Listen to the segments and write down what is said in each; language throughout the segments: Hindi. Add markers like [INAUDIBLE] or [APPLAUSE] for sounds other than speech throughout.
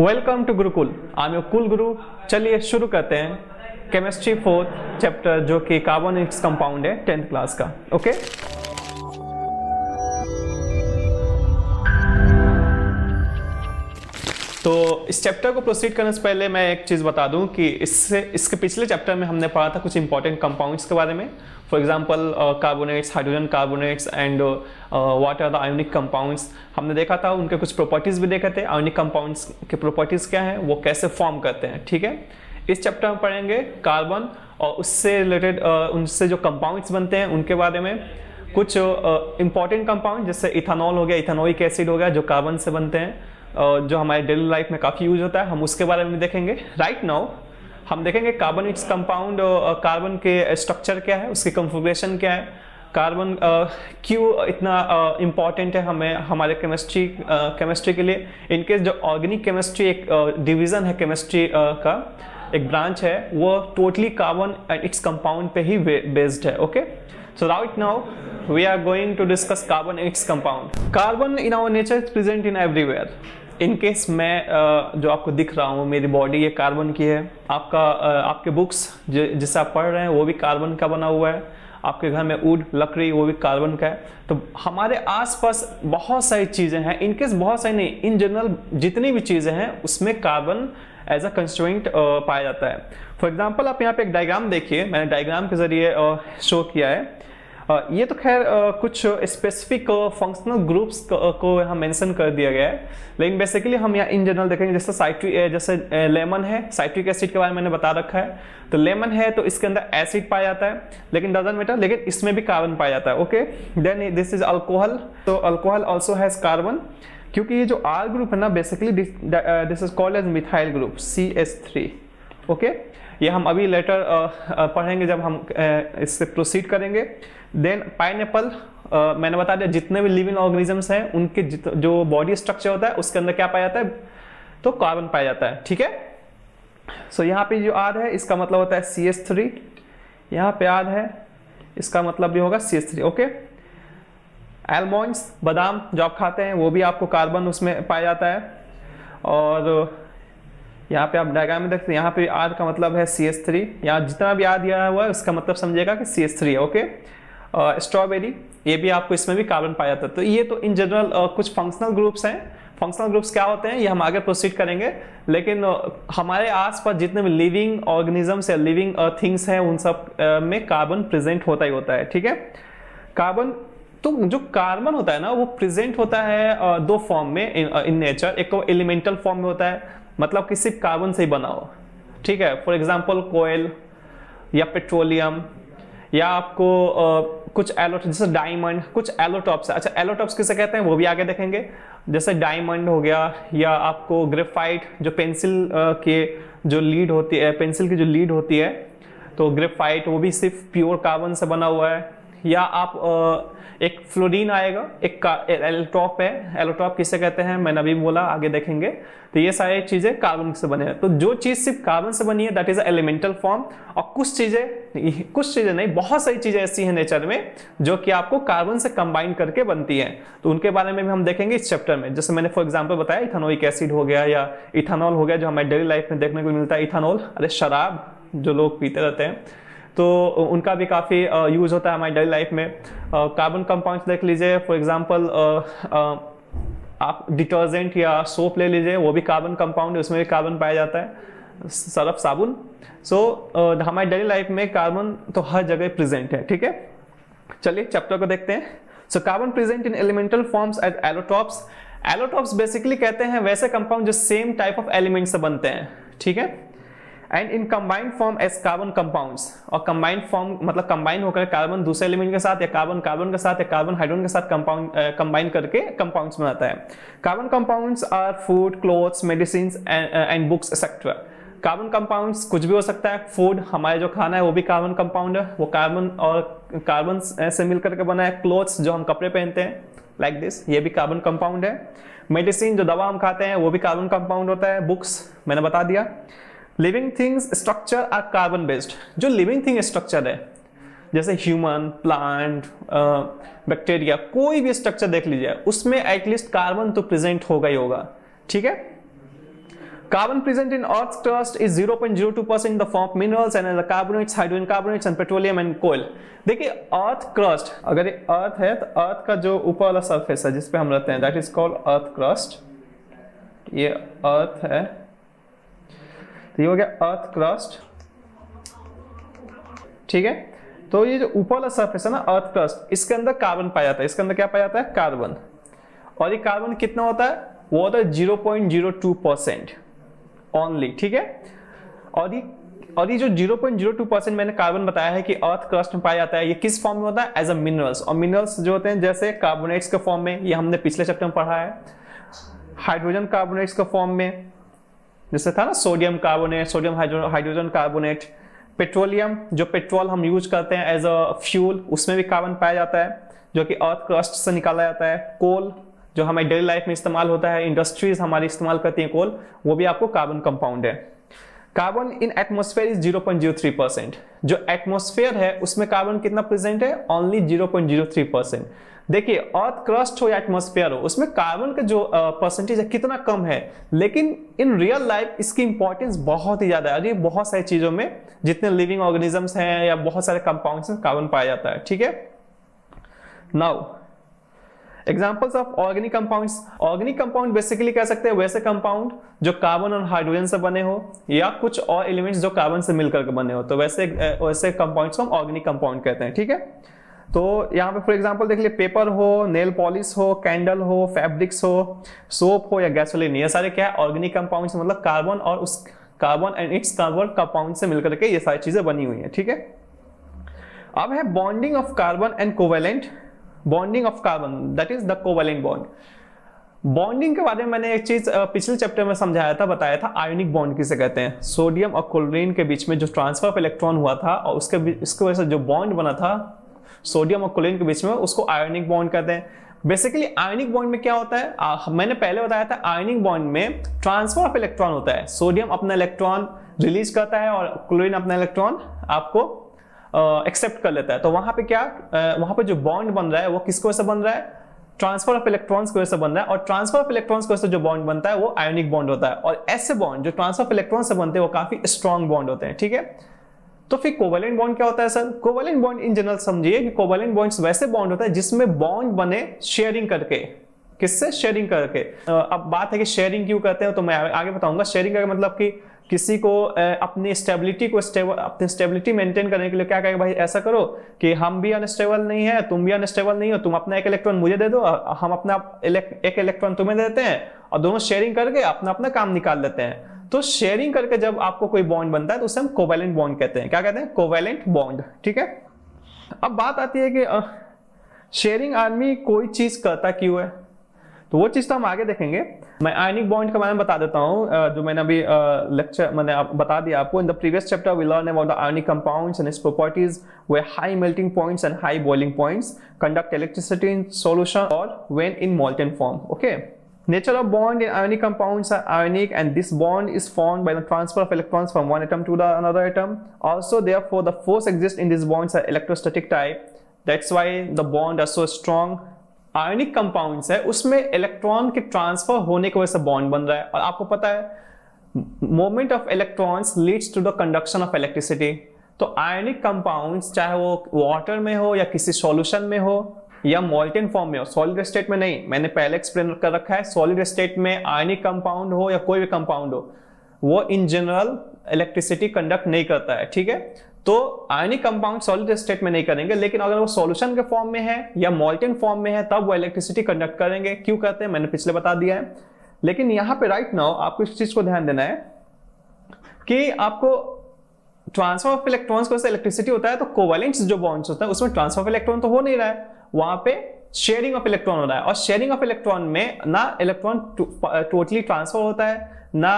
Welcome to Gurukul I am Kul Guru चलिए शुरू करते हैं केमिस्ट्री फोर्थ चैप्टर जो कि कार्बोनिक्स कंपाउंड है टेंथ क्लास का ओके okay? तो इस चैप्टर को प्रोसीड करने से पहले मैं एक चीज़ बता दूं कि इससे इसके पिछले चैप्टर में हमने पढ़ा था कुछ इंपॉर्टेंट कंपाउंड्स के बारे में for example carbonates hydrogen carbonates and what are the ionic compounds हमने देखा था उनके कुछ प्रॉपर्टीज़ भी देखे थे आयोनिक कंपाउंड्स के प्रॉपर्टीज़ क्या हैं वो कैसे फॉर्म करते हैं ठीक है इस चैप्टर में पढ़ेंगे कार्बन और उससे रिलेटेड uh, उनसे जो कंपाउंड्स बनते हैं उनके बारे में कुछ इंपॉर्टेंट uh, कंपाउंड जैसे इथानॉल हो गया इथानोइक एसिड हो गया जो कार्बन से बनते हैं जो हमारे डेली लाइफ में काफ़ी यूज होता है हम उसके बारे में देखेंगे राइट right नाउ हम देखेंगे कार्बन इट्स कंपाउंड कार्बन के स्ट्रक्चर क्या है उसकी कंफोग्रेशन क्या है कार्बन क्यों इतना इम्पॉर्टेंट है हमें हमारे केमिस्ट्री केमिस्ट्री के लिए इनकेस जो ऑर्गेनिक केमिस्ट्री एक डिवीज़न है केमिस्ट्री का एक ब्रांच है वो totally carbon and its compound पे ही बेस्ड है okay okay? So right now we are going to discuss carbon and its compound. Carbon in our nature is present in everywhere. In case मैं uh, जो आपको दिख रहा हूँ मेरी बॉडी ये कार्बन की है आपका uh, आपके बुक्स जिससे आप पढ़ रहे हैं वो भी कार्बन का बना हुआ है आपके घर में वुड लकड़ी वो भी कार्बन का है तो हमारे आसपास बहुत सारी चीज़ें हैं इनकेस बहुत सारी नहीं इन जनरल जितनी भी चीज़ें हैं उसमें कार्बन एज अ कंस्टेंट पाया जाता है फॉर एग्जाम्पल आप यहाँ पे एक डायग्राम देखिए मैंने डायग्राम के जरिए शो uh, किया है हाँ, ये तो खैर कुछ स्पेसिफिक फंक्शनल ग्रुप्स को यहाँ मेंशन कर दिया गया है लेकिन बेसिकली हम यहाँ इन जनरल देखेंगे जैसे साइट्रिक जैसे लेमन है साइट्रिक एसिड के बारे में मैंने बता रखा है तो लेमन है तो इसके अंदर एसिड पाया जाता है लेकिन डजन मेटर लेकिन इसमें भी कार्बन पाया जाता है okay then this is alcohol तो अल्कोहल ऑल्सो हैज कार्बन क्योंकि ये जो आर ग्रुप है ना basically this is called as methyl group C S three okay ये हम अभी लेटर पढ़ेंगे जब हम इससे प्रोसीड करेंगे देन पाइन मैंने बता दिया जितने भी लिविंग ऑर्गेनिजम्स हैं उनके जो बॉडी स्ट्रक्चर होता है उसके अंदर क्या पाया जाता है तो कार्बन पाया जाता है ठीक है सो so, यहाँ पे जो आर है इसका मतलब होता है सी एस थ्री यहाँ पे आर है इसका मतलब भी होगा C S three okay almonds बादाम जो आप खाते हैं वो भी आपको कार्बन उसमें पाया जाता है और यहाँ पे आप डायग्राम में देखते हैं यहाँ पे आर का मतलब है सी एस थ्री यहाँ जितना भी आर दिया हुआ है उसका मतलब समझेगा कि सी एस थ्री है ओके स्ट्रॉबेरी ये भी आपको इसमें भी कार्बन पाया जाता है तो ये तो इन जनरल uh, कुछ फंक्शनल ग्रुप्स हैं फंक्शनल ग्रुप्स क्या होते हैं ये हम आगे प्रोसीड करेंगे लेकिन हमारे आसपास जितने भी लिविंग ऑर्गेनिजम्स या लिविंग थिंग्स हैं उन सब में कार्बन प्रेजेंट होता ही होता है ठीक है कार्बन तो जो कार्बन होता है ना वो प्रेजेंट होता है दो फॉर्म में इन, इन नेचर एक तो एलिमेंटल फॉर्म में होता है मतलब कि सिर्फ कार्बन से ही बना हो ठीक है फॉर एग्जाम्पल कोयल या पेट्रोलियम या आपको आ, कुछ एलोट जैसे डायमंड कुछ एलोटॉप्स अच्छा एलोटॉप्स किसे कहते हैं वो भी आगे देखेंगे जैसे डायमंड हो गया या आपको ग्रेफाइट जो पेंसिल के जो लीड होती है पेंसिल की जो लीड होती है तो ग्रेफाइट वो भी सिर्फ प्योर कार्बन से बना हुआ है या आप आ, एक फ्लोरीन आएगा एक एलोटॉप है एलोटॉप किसे कहते हैं मैंने अभी बोला आगे देखेंगे तो ये सारी चीजें कार्बन से बने तो जो चीज सिर्फ कार्बन से बनी है दैट इज एलिमेंटल फॉर्म और कुछ चीजें कुछ चीजें नहीं बहुत सारी चीजें ऐसी हैं नेचर में जो कि आपको कार्बन से कंबाइन करके बनती हैं तो उनके बारे में भी हम देखेंगे इस चैप्टर में जैसे मैंने फॉर एग्जाम्पल बताया इथानोइक एसिड हो गया या इथानॉल हो गया जो हमें डेली लाइफ में देखने को मिलता है इथानॉल अरे शराब जो लोग पीते रहते हैं तो उनका भी काफ़ी यूज़ होता है हमारी डेली लाइफ में कार्बन कंपाउंड्स देख लीजिए फॉर एग्जाम्पल आप डिटर्जेंट या सोप ले लीजिए वो भी कार्बन कंपाउंड है उसमें भी कार्बन पाया जाता है सरफ साबुन सो so, हमारी डेली लाइफ में कार्बन तो हर जगह प्रेजेंट है ठीक है चलिए चैप्टर को देखते हैं so carbon present in elemental forms as allotropes allotropes basically कहते हैं वैसे कंपाउंड जो सेम टाइप ऑफ एलिमेंट से बनते हैं ठीक है and in combined form as carbon compounds और कंबाइंड फॉर्म मतलब कंबाइन होकर कार्बन दूसरे एलिमेंट के साथ या कार्बन कार्बन के साथ या कार्बन हाइड्रोजन के साथ कंपाउंड कंबाइन करके कंपाउंड्स बनाता है carbon compounds are food clothes medicine and books etcetera carbon compounds कुछ भी हो सकता है फूड हमारे जो खाना है वो भी कार्बन कंपाउंड है वो कार्बन और कार्बन से मिल करके बना है क्लोथ्स जो हम कपड़े पहनते हैं लाइक like दिस ये भी कार्बन कंपाउंड है मेडिसिन जो दवा हम खाते हैं वो भी कार्बन कंपाउंड होता है बुक्स मैंने बता दिया living things structure are carbon based जो लिविंग थिंग स्ट्रक्चर है जैसे ह्यूमन प्लांट बैक्टीरिया कोई भी स्ट्रक्चर देख लीजिए उसमें एटलीस्ट कार्बन तो प्रेजेंट होगा ही होगा ठीक है Carbon present in Earth's crust is 0.02% in the the form minerals and the carbonates hydrogen carbonates and petroleum and coal देखिए अर्थ क्रस्ट अगर ये अर्थ है तो अर्थ का जो ऊपर वाला सरफेस है जिसपे हम रहते हैं that is called earth crust ये अर्थ है तो ये हो गया अर्थ क्रस्ट ठीक है तो ये जो ऊपर वाला सर्फेस है ना अर्थ क्रस्ट इसके अंदर कार्बन पाया जाता है इसके अंदर क्या पाया जाता है कार्बन और ये कार्बन कितना होता है वो होता है zero point zero two percent only ठीक है और ये और ये जो टू परसेंट मैंने कार्बन बताया है कि अर्थ क्रस्ट में पाया जाता है ये किस फॉर्म में होता है एज अ मिनरल्स और मिनरल्स जो होते हैं जैसे कार्बोनेट्स के फॉर्म में ये हमने पिछले चैप्टर में पढ़ा है हाइड्रोजन कार्बोनेट्स के फॉर्म में जैसे था ना sodium carbonate sodium hydrogen carbonate petroleum जो पेट्रोल हम यूज करते हैं एज अ फ्यूल उसमें भी कार्बन पाया जाता है जो कि अर्थ क्रस्ट से निकाला जाता है कोल जो हमारी डेली लाइफ में इस्तेमाल होता है इंडस्ट्रीज हमारी इस्तेमाल करती हैं कोल वो भी आपको कार्बन कंपाउंड है carbon in atmosphere is 0.03 percent जो एटमोस्फेयर है उसमें कार्बन कितना प्रेजेंट है ओनली 0.03 परसेंट देखिए अर्थ क्रस्ट हो या एटमोस्फेयर हो उसमें कार्बन का जो परसेंटेज है कितना कम है लेकिन इन रियल लाइफ इसकी इंपॉर्टेंस बहुत ही ज़्यादा है और बहुत सारी चीज़ों में जितने लिविंग ऑर्गेनिजम्स हैं या बहुत सारे कंपाउंड्स में कार्बन पाया जाता है ठीक है now examples of organic compound organic compound basically कह सकते हैं वैसे कंपाउंड जो कार्बन और हाइड्रोजन से बने हो या कुछ और एलिमेंट्स जो कार्बन से मिलकर के बने हो तो वैसे वैसे कंपाउंड्स को हम ऑर्गेनिक कंपाउंड कहते हैं ठीक है तो यहाँ पे फॉर एग्जांपल देख लिए पेपर हो नेल पॉलिश हो कैंडल हो फैब्रिक्स हो सोप हो या गैसोलिन ये सारे क्या है ऑर्गेनिक कंपाउंड मतलब कार्बन और उस carbon and its carbon compound से मिलकर के ये सारी चीजें बनी हुई है ठीक है अब है bonding of carbon and covalent bonding of carbon that is the covalent bond bonding के बारे में मैंने एक चीज पिछले चैप्टर में समझाया था बताया था आयोनिक बॉन्ड किसे कहते हैं सोडियम और क्लोरीन के बीच में जो ट्रांसफर ऑफ इलेक्ट्रॉन हुआ था और उसके इसके वजह से जो बॉन्ड बना था सोडियम और क्लोरीन के बीच में उसको आयोनिक बॉन्ड कहते हैं बेसिकली आयनिक बॉन्ड में क्या होता है आ, मैंने पहले बताया था आयनिक बॉन्ड में ट्रांसफर ऑफ इलेक्ट्रॉन होता है सोडियम अपना इलेक्ट्रॉन रिलीज करता है और क्लोरीन अपना इलेक्ट्रॉन आपको एक्सेप्ट कर लेता है तो वहां पे क्या वहां पे जो बॉन्ड बन रहा है वो किसको ऐसा बन रहा है ट्रांसफर ऑफ इलेक्ट्रॉन्स की वजह से बन रहा है और ट्रांसफर ऑफ इलेक्ट्रॉन्स की वजह से जो बॉन्ड बनता है वो आयोनिक बॉन्ड होता है और ऐसे बॉन्ड जो ट्रांसफर ऑफ इलेक्ट्रॉन से बनते हैं वो काफी स्ट्रॉन्ग बॉन्ड होते हैं ठीक है तो फिर कोवेलेंट बॉन्ड क्या होता है sir covalent bond in general समझिए कि कोवेलेंट बॉन्ड्स वैसे बॉन्ड होता है जिसमें बॉन्ड बने शेयरिंग करके किससे शेयरिंग करके अब बात है कि शेयरिंग क्यों करते हैं तो मैं आगे बताऊंगा शेयरिंग का मतलब कि किसी को अपनी स्टेबिलिटी को स्टेबल अपनी स्टेबिलिटी मेंटेन करने के लिए क्या कहेगा भाई ऐसा करो कि हम भी अनस्टेबल नहीं है तुम भी अनस्टेबल नहीं हो तुम अपना एक इलेक्ट्रॉन मुझे दे दो हम अपना एक इलेक्ट्रॉन तुम्हें देते हैं और दोनों शेयरिंग करके अपना अपना काम निकाल लेते हैं तो शेयरिंग करके जब आपको कोई बॉन्ड बनता है तो उसे हम कोवेलेंट बॉन्ड कहते हैं क्या कहते हैं कोवेलेंट बॉन्ड ठीक है अब बात आती है कि शेयरिंग आदमी कोई चीज करता क्यों है तो वो चीज तो हम आगे देखेंगे मैं आयनिक बॉन्ड के बारे में बता देता हूँ जो मैंने अभी लेक्चर मैंने आप, बता दिया आपको in the previous chapter we learn about the ionic compounds and its properties वे high melting points and high boiling points conduct electricity in solution और when in molten form okay Nature of bond in ionic compounds are ionic and this bond is formed by the transfer of electrons from one atom to the another atom. Also therefore the force exists in these bonds are electrostatic type. That's why the bond are so strong. Ionic compounds है उसमें इलेक्ट्रॉन के ट्रांसफर होने की वजह से बॉन्ड बन रहा है और आपको पता है moment of electrons leads to the conduction of electricity तो आयोनिक कंपाउंड्स चाहे वो वाटर में हो या किसी सॉल्यूशन में हो या मोल्टेन फॉर्म में हो सॉलिड स्टेट में नहीं मैंने पहले एक्सप्लेन कर रखा है सॉलिड स्टेट में आयनिक कंपाउंड हो या कोई भी कंपाउंड हो वो इन जनरल इलेक्ट्रिसिटी कंडक्ट नहीं करता है ठीक है तो आयनिक कंपाउंड सॉलिड स्टेट में नहीं करेंगे लेकिन अगर वो सॉल्यूशन के फॉर्म में है या मोल्टेन फॉर्म में है तब वो इलेक्ट्रिसिटी कंडक्ट करेंगे क्यों करते हैं मैंने पिछले बता दिया है लेकिन यहां पे राइट नाउ आपको इस चीज को ध्यान देना है कि आपको ट्रांसफर ऑफ इलेक्ट्रॉन्स को इलेक्ट्रिसिटी होता है तो कोवेलेंट जो बॉन्ड्स होते हैं उसमें ट्रांसफर ऑफ इलेक्ट्रॉन तो हो नहीं रहा है वहां पे शेयरिंग ऑफ इलेक्ट्रॉन हो रहा है और शेयरिंग ऑफ इलेक्ट्रॉन में ना इलेक्ट्रॉन टोटली ट्रांसफर होता है ना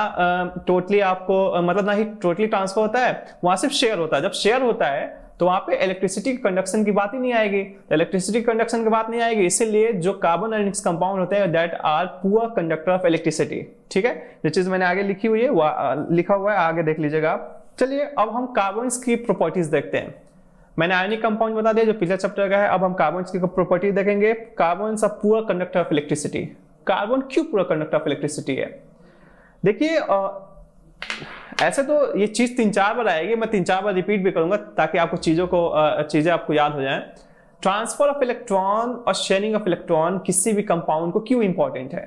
टोटली um, आपको uh, मतलब ना ही टोटली ट्रांसफर होता है वहां सिर्फ शेयर होता है जब शेयर होता है तो वहां पे इलेक्ट्रिसिटी कंडक्शन की बात ही नहीं आएगी इलेक्ट्रिसिटी कंडक्शन की बात नहीं आएगी इसीलिए जो कार्बन एंड कंपाउंड होते हैं that are poor conductor of electricity ठीक है जो चीज मैंने आगे लिखी हुई है uh, लिखा हुआ है आगे देख लीजिएगा आप चलिए अब हम कार्बन की प्रॉपर्टीज देखते हैं मैंने आयनिक कंपाउंड बता दिया जो पिछला चैप्टर का है अब हम कार्बन की प्रॉपर्टी देखेंगे कार्बन सब पूरा कंडक्टर ऑफ इलेक्ट्रिसिटी कार्बन क्यों पूरा कंडक्टर ऑफ इलेक्ट्रिसिटी है देखिए ऐसे तो ये चीज तीन चार बार आएगी मैं तीन चार बार रिपीट भी करूंगा ताकि आपको चीजों को चीजें आपको याद हो जाए ट्रांसफर ऑफ इलेक्ट्रॉन और शेयरिंग ऑफ इलेक्ट्रॉन किसी भी कंपाउंड को क्यों इंपॉर्टेंट है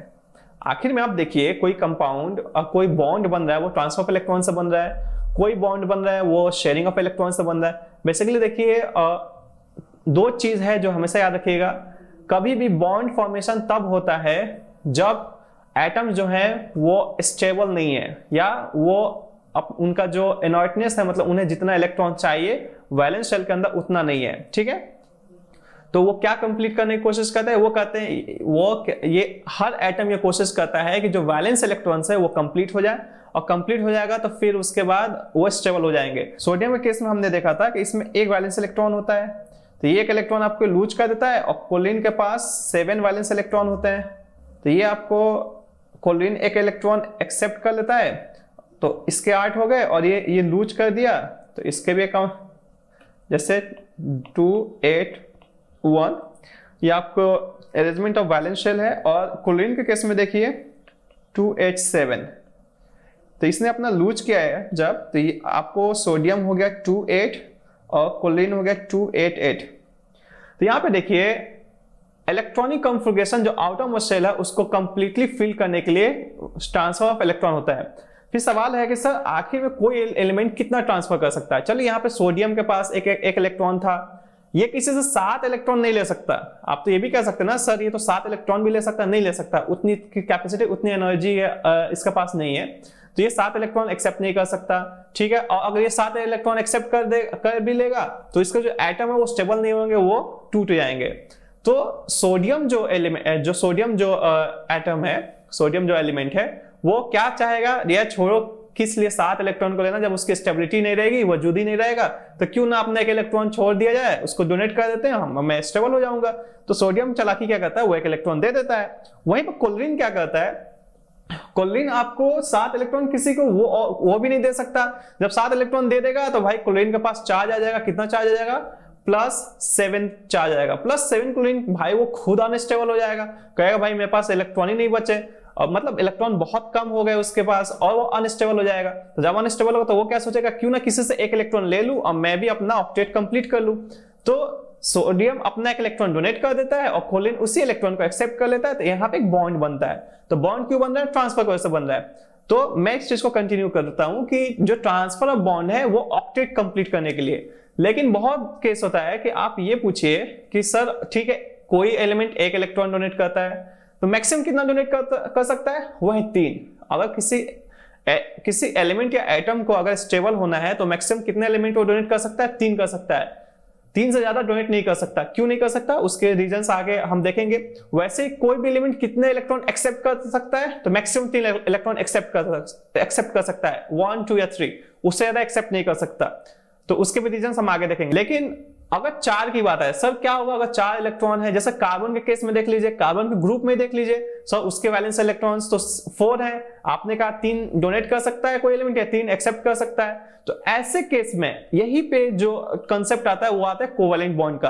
आखिर में आप देखिए कोई कंपाउंड कोई बॉन्ड बन रहा है वो ट्रांसफर ऑफ इलेक्ट्रॉन से बन रहा है कोई बॉन्ड बन रहा है वो शेयरिंग ऑफ इलेक्ट्रॉन से बन रहा है बेसिकली देखिए दो चीज है जो हमेशा याद रखिएगा कभी भी बॉन्ड फॉर्मेशन तब होता है जब एटम जो है वो स्टेबल नहीं है या वो अब उनका जो एनॉइटनेस है मतलब उन्हें जितना इलेक्ट्रॉन चाहिए वैलेंस शेल के अंदर उतना नहीं है ठीक है तो वो क्या कंप्लीट करने की कोशिश करता है वो कहते हैं वो ये हर एटम ये कोशिश करता है कि जो वैलेंस इलेक्ट्रॉन्स है वो कंप्लीट हो जाए और कंप्लीट हो जाएगा तो फिर उसके बाद वो स्टेबल हो जाएंगे सोडियम के केस में हमने देखा था कि इसमें एक वैलेंस इलेक्ट्रॉन होता है तो ये एक इलेक्ट्रॉन आपको लूज कर देता है और कोलिन के पास सेवन वैलेंस इलेक्ट्रॉन होते हैं तो ये आपको कोलिन एक इलेक्ट्रॉन एक्सेप्ट कर लेता है तो इसके आठ हो गए और ये ये लूज कर दिया तो इसके भी अकाउंट जैसे टू एट वन ये आपको अरेंजमेंट ऑफ वैलेंस शेल है और कोलिन के केस में देखिए टू एट सेवन तो इसने अपना लूज किया है जब तो ये आपको सोडियम हो गया टू एट और कोलिन हो गया टू एट एट तो यहाँ पे देखिए इलेक्ट्रॉनिक कॉन्फ़िगरेशन जो आउटर मोसेल है उसको कंप्लीटली फिल करने के लिए ट्रांसफर ऑफ इलेक्ट्रॉन होता है फिर सवाल है कि सर आखिर में कोई एलिमेंट कितना ट्रांसफर कर सकता है चलो यहाँ पे सोडियम के पास एक एक इलेक्ट्रॉन था ये किसी से सात इलेक्ट्रॉन नहीं ले सकता आप तो ये भी कह सकते ना सर ये तो सात इलेक्ट्रॉन भी ले सकता नहीं ले सकता उतनी कैपेसिटी उतनी एनर्जी इसके पास नहीं है तो ये सात इलेक्ट्रॉन एक्सेप्ट नहीं कर सकता ठीक है और अगर ये सात इलेक्ट्रॉन एक्सेप्ट कर दे कर भी लेगा तो इसका जो एटम है वो स्टेबल नहीं होंगे वो टूट जाएंगे तो सोडियम जो एलिमेंट जो सोडियम जो एटम है सोडियम जो एलिमेंट है वो क्या चाहेगा यह छोड़ो किस लिए सात इलेक्ट्रॉन को लेना जब उसकी स्टेबिलिटी नहीं रहेगी वजूद ही नहीं रहेगा तो क्यों ना अपना एक इलेक्ट्रॉन छोड़ दिया जाए उसको डोनेट कर देते हैं हम मैं स्टेबल हो जाऊंगा तो सोडियम चलाकी क्या करता है वो एक इलेक्ट्रॉन दे देता है वहीं पर कोलरिन क्या करता है कोलिन आपको सात इलेक्ट्रॉन किसी को वो वो भी नहीं दे सकता जब सात इलेक्ट्रॉन दे देगा तो भाई क्लोरीन के पास चार्ज आ जाएगा कितना चार्ज आ जाएगा प्लस सेवन चार्ज आएगा प्लस सेवन क्लोरीन भाई वो खुद अनस्टेबल हो जाएगा कहेगा भाई मेरे पास इलेक्ट्रॉन ही नहीं बचे और मतलब इलेक्ट्रॉन बहुत कम हो गए उसके पास और वो अनस्टेबल हो जाएगा तो जब अनस्टेबल होगा तो वो क्या सोचेगा क्यों ना किसी से एक इलेक्ट्रॉन ले लूं और मैं भी अपना ऑक्टेट कंप्लीट कर लूं तो सोडियम अपना एक इलेक्ट्रॉन डोनेट कर देता है और कोलिन उसी इलेक्ट्रॉन को एक्सेप्ट कर लेता है तो यहाँ पे एक बॉन्ड बनता है तो बॉन्ड क्यों बन रहा है ट्रांसफर की से बन रहा है तो मैं इस चीज को कंटिन्यू करता हूं कि जो ट्रांसफर ऑफ बॉन्ड है वो ऑक्टेट कंप्लीट करने के लिए लेकिन बहुत केस होता है कि आप ये पूछिए कि सर ठीक है कोई एलिमेंट एक इलेक्ट्रॉन डोनेट करता है तो मैक्सिमम कितना डोनेट कर, कर सकता है वह तीन अगर किसी ए, किसी एलिमेंट या एटम को अगर स्टेबल होना है तो मैक्सिमम कितने एलिमेंट वो डोनेट कर सकता है तीन कर सकता है तीन से ज्यादा डोनेट नहीं कर सकता क्यों नहीं कर सकता उसके रीजन आगे हम देखेंगे वैसे ही कोई भी एलिमेंट कितने इलेक्ट्रॉन एक्सेप्ट कर सकता है तो मैक्सिमम तीन इलेक्ट्रॉन एक्सेप्ट कर एक्सेप्ट कर सकता है वन टू या थ्री उससे ज्यादा एक्सेप्ट नहीं कर सकता तो उसके भी रीजन हम आगे देखेंगे लेकिन अगर चार की बात है सर क्या होगा अगर चार इलेक्ट्रॉन है जैसे कार्बन के केस में देख लीजिए कार्बन के ग्रुप में देख लीजिए सर उसके वैलेंस इलेक्ट्रॉन्स तो फोर है आपने कहा तीन डोनेट कर सकता है कोई एलिमेंट या तीन एक्सेप्ट कर सकता है तो ऐसे केस में यही पे जो कंसेप्ट आता है वो आता है कोवेलेंट बॉन्ड का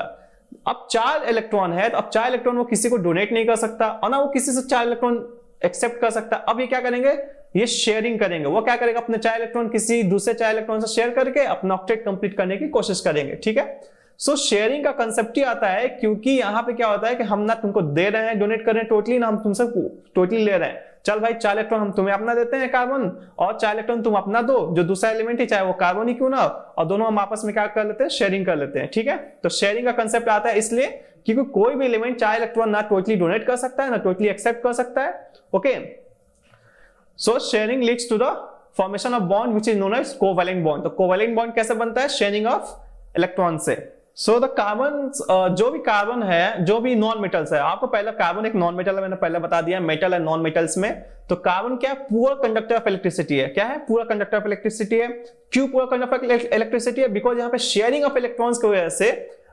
अब चार इलेक्ट्रॉन है तो अब चार इलेक्ट्रॉन वो किसी को डोनेट नहीं कर सकता और ना वो किसी से चार इलेक्ट्रॉन एक्सेप्ट कर सकता अब ये क्या करेंगे ये शेयरिंग करेंगे वो क्या करेगा अपने चार इलेक्ट्रॉन किसी दूसरे चार इलेक्ट्रॉन से शेयर करके अपना ऑक्टेट कंप्लीट करने की कोशिश करेंगे ठीक है सो शेयरिंग का कंसेप्ट ही आता है क्योंकि यहाँ पे क्या होता है कि हम ना तुमको दे रहे हैं डोनेट कर रहे हैं टोटली ना हम तुमसे टोटली ले रहे हैं चल भाई चार इलेक्ट्रॉन हम तुम्हें अपना देते हैं कार्बन और चार इलेक्ट्रॉन तुम अपना दो जो दूसरा एलिमेंट है चाहे वो कार्बन ही क्यों ना और दोनों हम आपस में क्या कर लेते हैं शेयरिंग कर लेते हैं ठीक है तो शेयरिंग का कंसेप्ट आता है इसलिए क्योंकि कोई भी एलिमेंट चार इलेक्ट्रॉन ना टोटली डोनेट कर सकता है ना टोटली एक्सेप्ट कर सकता है okay so sharing leads to the formation of bond which is known as covalent bond तो कोवेलेंट बॉन्ड कैसे बनता है शेयरिंग ऑफ इलेक्ट्रॉन से सो द कार्बन जो भी कार्बन है जो भी नॉन मेटल्स है आपको पहला कार्बन एक नॉन मेटल है मैंने पहले बता दिया मेटल है नॉन मेटल्स में तो कार्बन क्या है पूरा कंडक्टर ऑफ इलेक्ट्रिसिटी है क्या है पूरा कंडक्टर ऑफ इलेक्ट्रिसिटी है क्यों पूरा कंडक्टर ऑफ इलेक्ट्रिसिटी है बिकॉज यहाँ पे शेयरिंग ऑफ इलेक्ट्रॉन्स की वजह से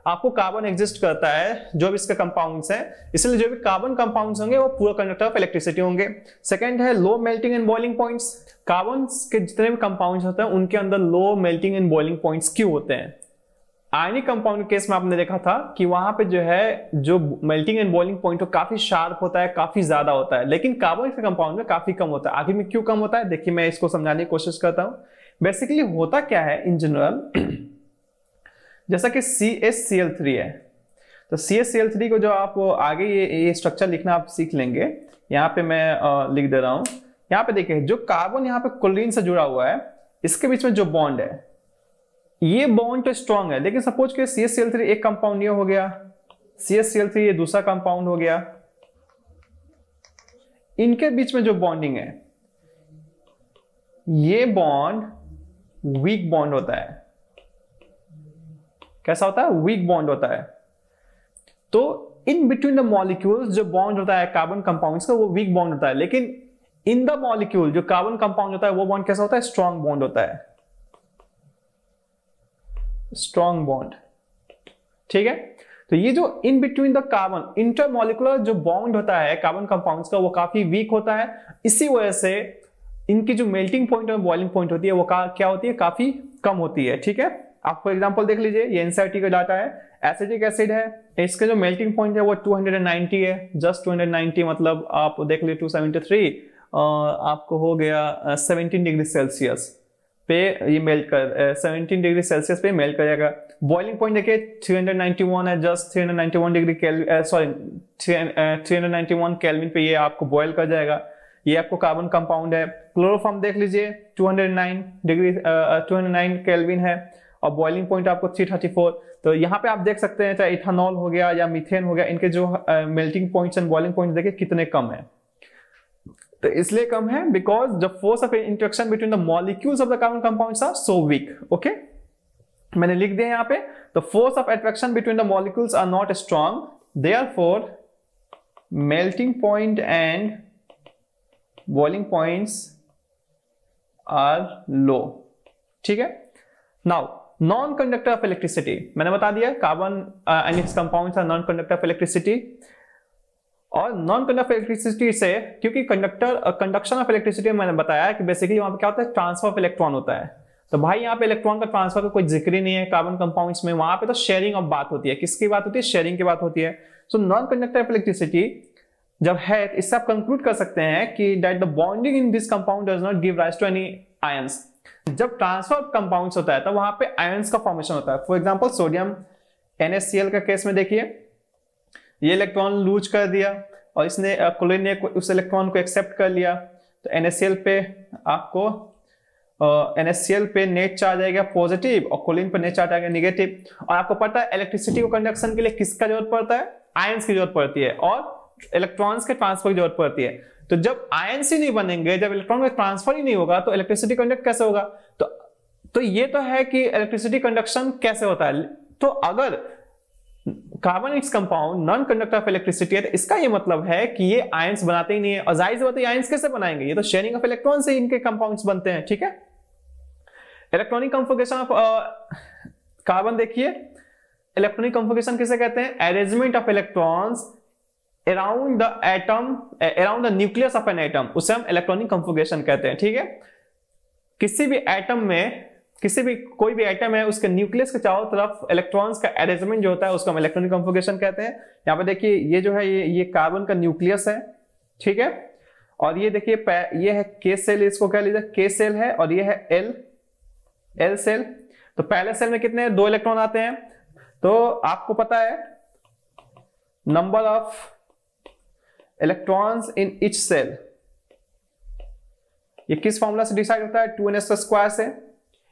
आपको कार्बन एग्जिस्ट करता है जो भी इसके कंपाउंड्स हैं इसलिए जो भी कार्बन कंपाउंड्स होंगे वो पूरा कंडक्टर ऑफ इलेक्ट्रिसिटी होंगे सेकंड है low melting and boiling points carbon के जितने भी कंपाउंड्स होते हैं उनके अंदर low melting and boiling points क्यों होते हैं आयनिक कंपाउंड केस में आपने देखा था कि वहां पे जो है जो मेल्टिंग एंड बॉइलिंग पॉइंट काफी शार्प होता है काफी ज्यादा होता है लेकिन कार्बन के कंपाउंड में काफी कम होता है आखिर में क्यों कम होता है देखिए मैं इसको समझाने की कोशिश करता हूं बेसिकली होता क्या है इन जनरल [CLEARS THROAT] जैसा कि C S C L three है तो C S C L three को जो आप आगे ये ये स्ट्रक्चर लिखना आप सीख लेंगे यहाँ पे मैं लिख दे रहा हूँ यहाँ पे देखिए जो कार्बन यहाँ पे क्लोरीन से जुड़ा हुआ है इसके बीच में जो बॉन्ड है ये बॉन्ड तो स्ट्रांग है लेकिन सपोज के C S C L three एक कंपाउंड ये हो गया C S C L three ये दूसरा कंपाउंड हो गया इनके बीच में जो बॉन्डिंग है ये बॉन्ड वीक बॉन्ड होता है कैसा होता है वीक बॉन्ड होता है तो इन बिटवीन द मॉलिक्यूल्स जो बॉन्ड होता है कार्बन कंपाउंड्स का वो वीक बॉन्ड होता है लेकिन इन द मॉलिक्यूल जो कार्बन कंपाउंड होता है वो बॉन्ड कैसा होता है स्ट्रॉन्ग बॉन्ड होता है स्ट्रॉन्ग बॉन्ड ठीक है तो ये जो in between the carbon intermolecular जो बॉन्ड होता है कार्बन कंपाउंड का वो काफी वीक होता है इसी वजह से इनकी जो मेल्टिंग पॉइंट और बॉइलिंग पॉइंट होती है वो क्या होती है काफी कम होती है ठीक है आप फॉर एग्जाम्पल देख लीजिए ये एनसीआरटी का डाटा है एसिडिक एसिड है इसका जो मेल्टिंग पॉइंट है वो 290 है जस्ट 290 मतलब आप देख लीजिए 273 आपको हो गया 17 डिग्री सेल्सियस पे ये मेल्ट कर सेवनटीन डिग्री सेल्सियस पे मेल्ट कर जाएगा बॉइलिंग पॉइंट देखिए 391 है जस्ट 391 डिग्री सॉरी 391 केल्विन पे ये आपको बॉयल कर जाएगा ये आपको कार्बन कंपाउंड है क्लोरोफॉर्म देख लीजिए 209 डिग्री uh, 209 केल्विन है और बॉइलिंग पॉइंट आपको 334 तो यहाँ पे आप देख सकते हैं चाहे इथानॉल हो गया या मिथेन हो गया इनके जो melting points and boiling point देखिए कितने कम है तो इसलिए कम है because the force of interaction between the molecules of the carbon compound are so weak okay मैंने लिख दिया यहां पे the force of attraction between the molecules are not strong therefore melting point and boiling points are low ठीक है now non conductor of electricity मैंने बता दिया carbon and it's compounds are non conductor of electricity और नॉन कंडक्ट इलेक्ट्रिसिटी से क्योंकि कंडक्टर कंडक्शन ऑफ इलेक्ट्रिसिटी मैंने बताया कि बेसिकली वहां पे क्या होता है ट्रांसफर ऑफ इलेक्ट्रॉन होता है तो भाई यहाँ पे इलेक्ट्रॉन का ट्रांसफर का कोई जिक्र ही नहीं है कार्बन कंपाउंड्स में वहां पे तो शेयरिंग ऑफ बात होती है किसकी बात होती है शेयरिंग की बात होती है सो नॉन कंडक्टर इलेक्ट्रिसिटी जब है तो इससे आप कंक्लूड कर सकते हैं कि that the bonding in this compound does not give rise to any ions जब ट्रांसफर ऑफ कंपाउंड होता है तो वहां पे आयंस का फॉर्मेशन होता है फॉर एग्जाम्पल सोडियम एनएससीएल का केस में देखिए ये इलेक्ट्रॉन लूज कर दिया और इसने क्लोरीन ने उस इलेक्ट्रॉन को एक्सेप्ट कर लिया तो एन पे आपको एन uh, पे नेट चार्ज आएगा पॉजिटिव और क्लोरीन पर नेट चार्ज आएगा निगेटिव और आपको पता है इलेक्ट्रिसिटी को कंडक्शन के लिए किसका जरूरत पड़ता है आयंस की जरूरत पड़ती है और इलेक्ट्रॉन्स के ट्रांसफर की जरूरत पड़ती है तो जब आयंस ही नहीं बनेंगे जब इलेक्ट्रॉन का ट्रांसफर ही नहीं होगा तो इलेक्ट्रिसिटी कंडक्ट कैसे होगा तो तो ये तो है कि इलेक्ट्रिसिटी कंडक्शन कैसे होता है तो अगर carbon its compound non conductor of electricity है तो इसका ये मतलब है कि ये आयंस बनाते ही नहीं है और जाहिर से बताइए आयंस कैसे बनाएंगे ये तो शेयरिंग ऑफ इलेक्ट्रॉन से इनके कंपाउंड्स बनते हैं ठीक है इलेक्ट्रॉनिक कंफोगेशन ऑफ कार्बन देखिए इलेक्ट्रॉनिक कंफोगेशन किसे कहते हैं arrangement of electrons around the atom around the nucleus of an atom उसे हम इलेक्ट्रॉनिक कंफोगेशन कहते हैं ठीक है किसी भी एटम में किसी भी कोई भी आइटम है उसके न्यूक्लियस के चारों तरफ इलेक्ट्रॉन्स का अरेंजमेंट जो होता है उसको हम इलेक्ट्रॉनिक कॉन्फिगेशन कहते हैं यहाँ पे देखिए ये जो है ये ये कार्बन का न्यूक्लियस है ठीक है और ये देखिए ये है के सेल इसको कह लीजिए के सेल है और ये है एल एल सेल तो पहले सेल में कितने दो इलेक्ट्रॉन आते हैं तो आपको पता है number of electrons in each shell ये किस फॉर्मूला से डिसाइड होता है टू एन एस स्क्वायर से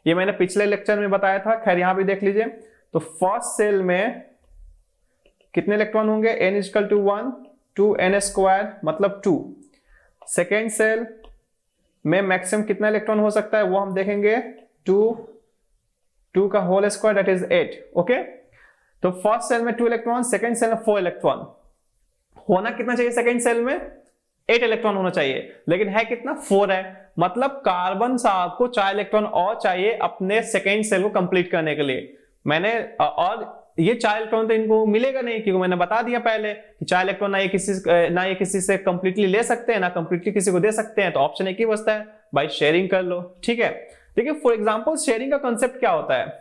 ये मैंने पिछले लेक्चर में बताया था खैर यहां भी देख लीजिए तो फर्स्ट सेल में कितने इलेक्ट्रॉन होंगे N equal to one two N square मतलब टू सेकेंड सेल में मैक्सिमम कितना इलेक्ट्रॉन हो सकता है वो हम देखेंगे टू टू का whole square that is eight okay तो फर्स्ट सेल में टू इलेक्ट्रॉन सेकेंड सेल में फोर इलेक्ट्रॉन होना कितना चाहिए सेकेंड सेल में एट इलेक्ट्रॉन होना चाहिए लेकिन है कितना फोर है मतलब कार्बन साहब को चार इलेक्ट्रॉन और चाहिए अपने सेकेंड सेल को कंप्लीट करने के लिए मैंने और ये चार इलेक्ट्रॉन तो इनको मिलेगा नहीं क्योंकि मैंने बता दिया पहले कि चार इलेक्ट्रॉन ना ये किसी ना ये किसी से कंप्लीटली ले सकते हैं ना कंप्लीटली किसी को दे सकते हैं तो ऑप्शन एक ही बचता है भाई शेयरिंग कर लो ठीक है देखिए फॉर एग्जाम्पल शेयरिंग का कॉन्सेप्ट क्या होता है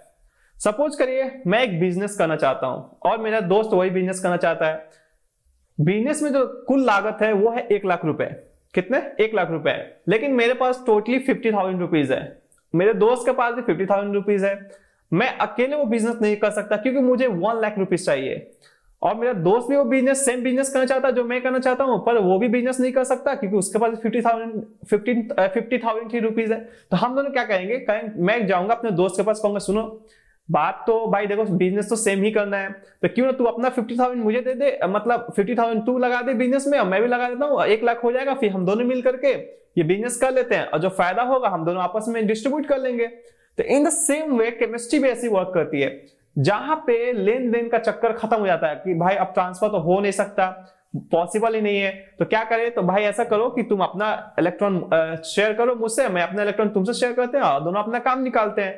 सपोज करिए मैं एक बिजनेस करना चाहता हूं और मेरा दोस्त वही बिजनेस करना चाहता है बिजनेस में जो कुल लागत है वो है एक लाख रुपए कितने एक लाख रुपए लेकिन मेरे पास टोटली फिफ्टी थाउजेंड रुपीज है मेरे दोस्त के पास भी फिफ्टी थाउजेंड रुपीज है मैं अकेले वो बिजनेस नहीं कर सकता क्योंकि मुझे वन लाख रुपीज चाहिए और मेरा दोस्त भी वो बिजनेस सेम बिजनेस करना चाहता जो मैं करना चाहता हूँ पर वो भी बिजनेस नहीं कर सकता क्योंकि उसके पास fifty thousand fifty fifty thousand ही रुपीज है तो हम दोनों क्या कहेंगे कहें मैं जाऊंगा अपने दोस्त के पास कहूंगा सुनो बात तो भाई देखो बिजनेस तो सेम ही करना है तो क्यों ना तू अपना फिफ्टी थाउजेंड मुझे दे दे मतलब फिफ्टी थाउजेंड तू लगा दे बिजनेस में मैं भी लगा देता हूँ एक लाख हो जाएगा फिर हम दोनों मिल करके ये बिजनेस कर लेते हैं और जो फायदा होगा हम दोनों आपस में डिस्ट्रीब्यूट कर लेंगे तो in the same way chemistry भी ऐसी वर्क करती है जहां पे लेन देन का चक्कर खत्म हो जाता है कि भाई अब ट्रांसफर तो हो नहीं सकता पॉसिबल ही नहीं है तो क्या करे तो भाई ऐसा करो कि तुम अपना इलेक्ट्रॉन शेयर करो मुझसे मैं अपना इलेक्ट्रॉन तुमसे शेयर करते हैं और दोनों अपना काम निकालते हैं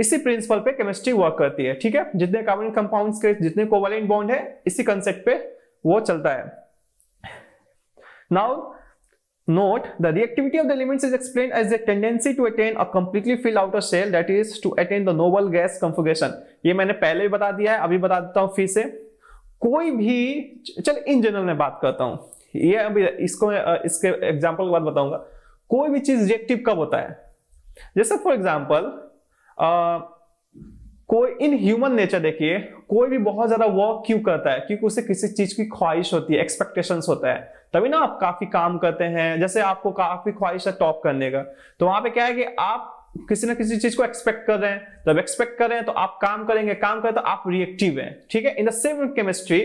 इसी प्रिंसिपल पे केमिस्ट्री वर्क करती है ठीक है जितने कार्बन कंपाउंड्स के जितने कोवलेंट बॉन्ड है इसी कंसेप्ट पे वो चलता है now note the reactivity of the elements is explain as the tendency to attain a completely fill out a shell that is to attain the noble gas configuration. ये मैंने पहले भी बता दिया है अभी बता देता हूं फिर से कोई भी चल इन जनरल में बात करता हूं ये अभी इसको इसके एग्जांपल के बाद बताऊंगा कोई भी चीज रिएक्टिव कब होता है जैसे फॉर एग्जांपल कोई इन ह्यूमन नेचर देखिए कोई भी बहुत ज्यादा वर्क क्यों करता है क्योंकि उसे किसी चीज की ख्वाहिश होती है एक्सपेक्टेशन होता है तभी ना आप काफी काम करते हैं जैसे आपको काफी ख्वाहिश है टॉप करने का तो वहां पे क्या है कि आप किसी ना किसी चीज को एक्सपेक्ट कर रहे हैं जब एक्सपेक्ट कर रहे हैं तो आप काम करेंगे काम करें तो आप रिएक्टिव हैं ठीक है इन द सेम केमिस्ट्री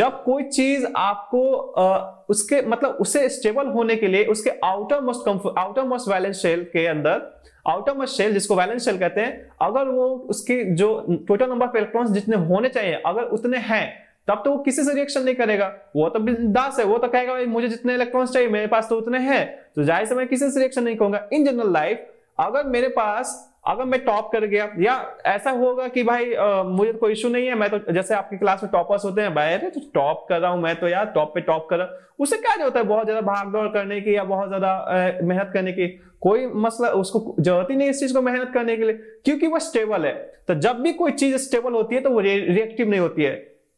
जब कोई चीज आपको आ, उसके मतलब उसे स्टेबल होने के लिए उसके outer most outer most valence shell के अंदर आउट ऑफ सेल जिसको वैलेंस सेल कहते हैं अगर वो उसकी जो टोटल नंबर ऑफ इलेक्ट्रॉन्स जितने होने चाहिए अगर उतने हैं तब तो वो किसी से रिएक्शन नहीं करेगा वो तो बिंदास है वो तो कहेगा भाई मुझे जितने इलेक्ट्रॉन्स चाहिए मेरे पास तो उतने हैं तो जाहिर से मैं किसी से रिएक्शन नहीं कहूंगा इन जनरल लाइफ अगर मेरे पास अगर मैं टॉप कर गया या ऐसा होगा कि भाई आ, मुझे तो कोई इशू नहीं है मैं तो जैसे आपकी क्लास में टॉपर्स होते हैं भाई अरे तो टॉप कर रहा हूं मैं तो यार टॉप पे टॉप कर रहा हूं उससे क्या होता है बहुत ज्यादा भाग दौड़ करने की या बहुत ज्यादा मेहनत करने की कोई मसला उसको जरूरत ही नहीं इस चीज को मेहनत करने के लिए क्योंकि वह स्टेबल है तो जब भी कोई चीज स्टेबल होती है तो वो रिएक्टिव नहीं होती है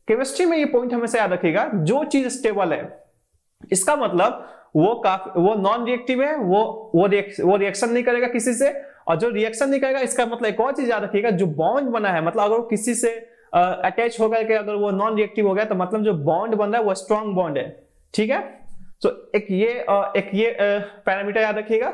केमिस्ट्री में ये पॉइंट हमेशा याद रखेगा जो चीज स्टेबल है इसका मतलब वो काफी वो नॉन रिएक्टिव है वो वो वो रिएक्शन नहीं करेगा किसी से और जो रिएक्शन नहीं करेगा इसका मतलब एक और चीज याद रखिएगा जो बॉन्ड बना है मतलब अगर वो किसी से अटैच हो गया अगर वो नॉन रिएक्टिव हो गया तो मतलब जो बॉन्ड बन रहा है वो स्ट्रांग बॉन्ड है ठीक है तो एक ये एक ये पैरामीटर याद रखिएगा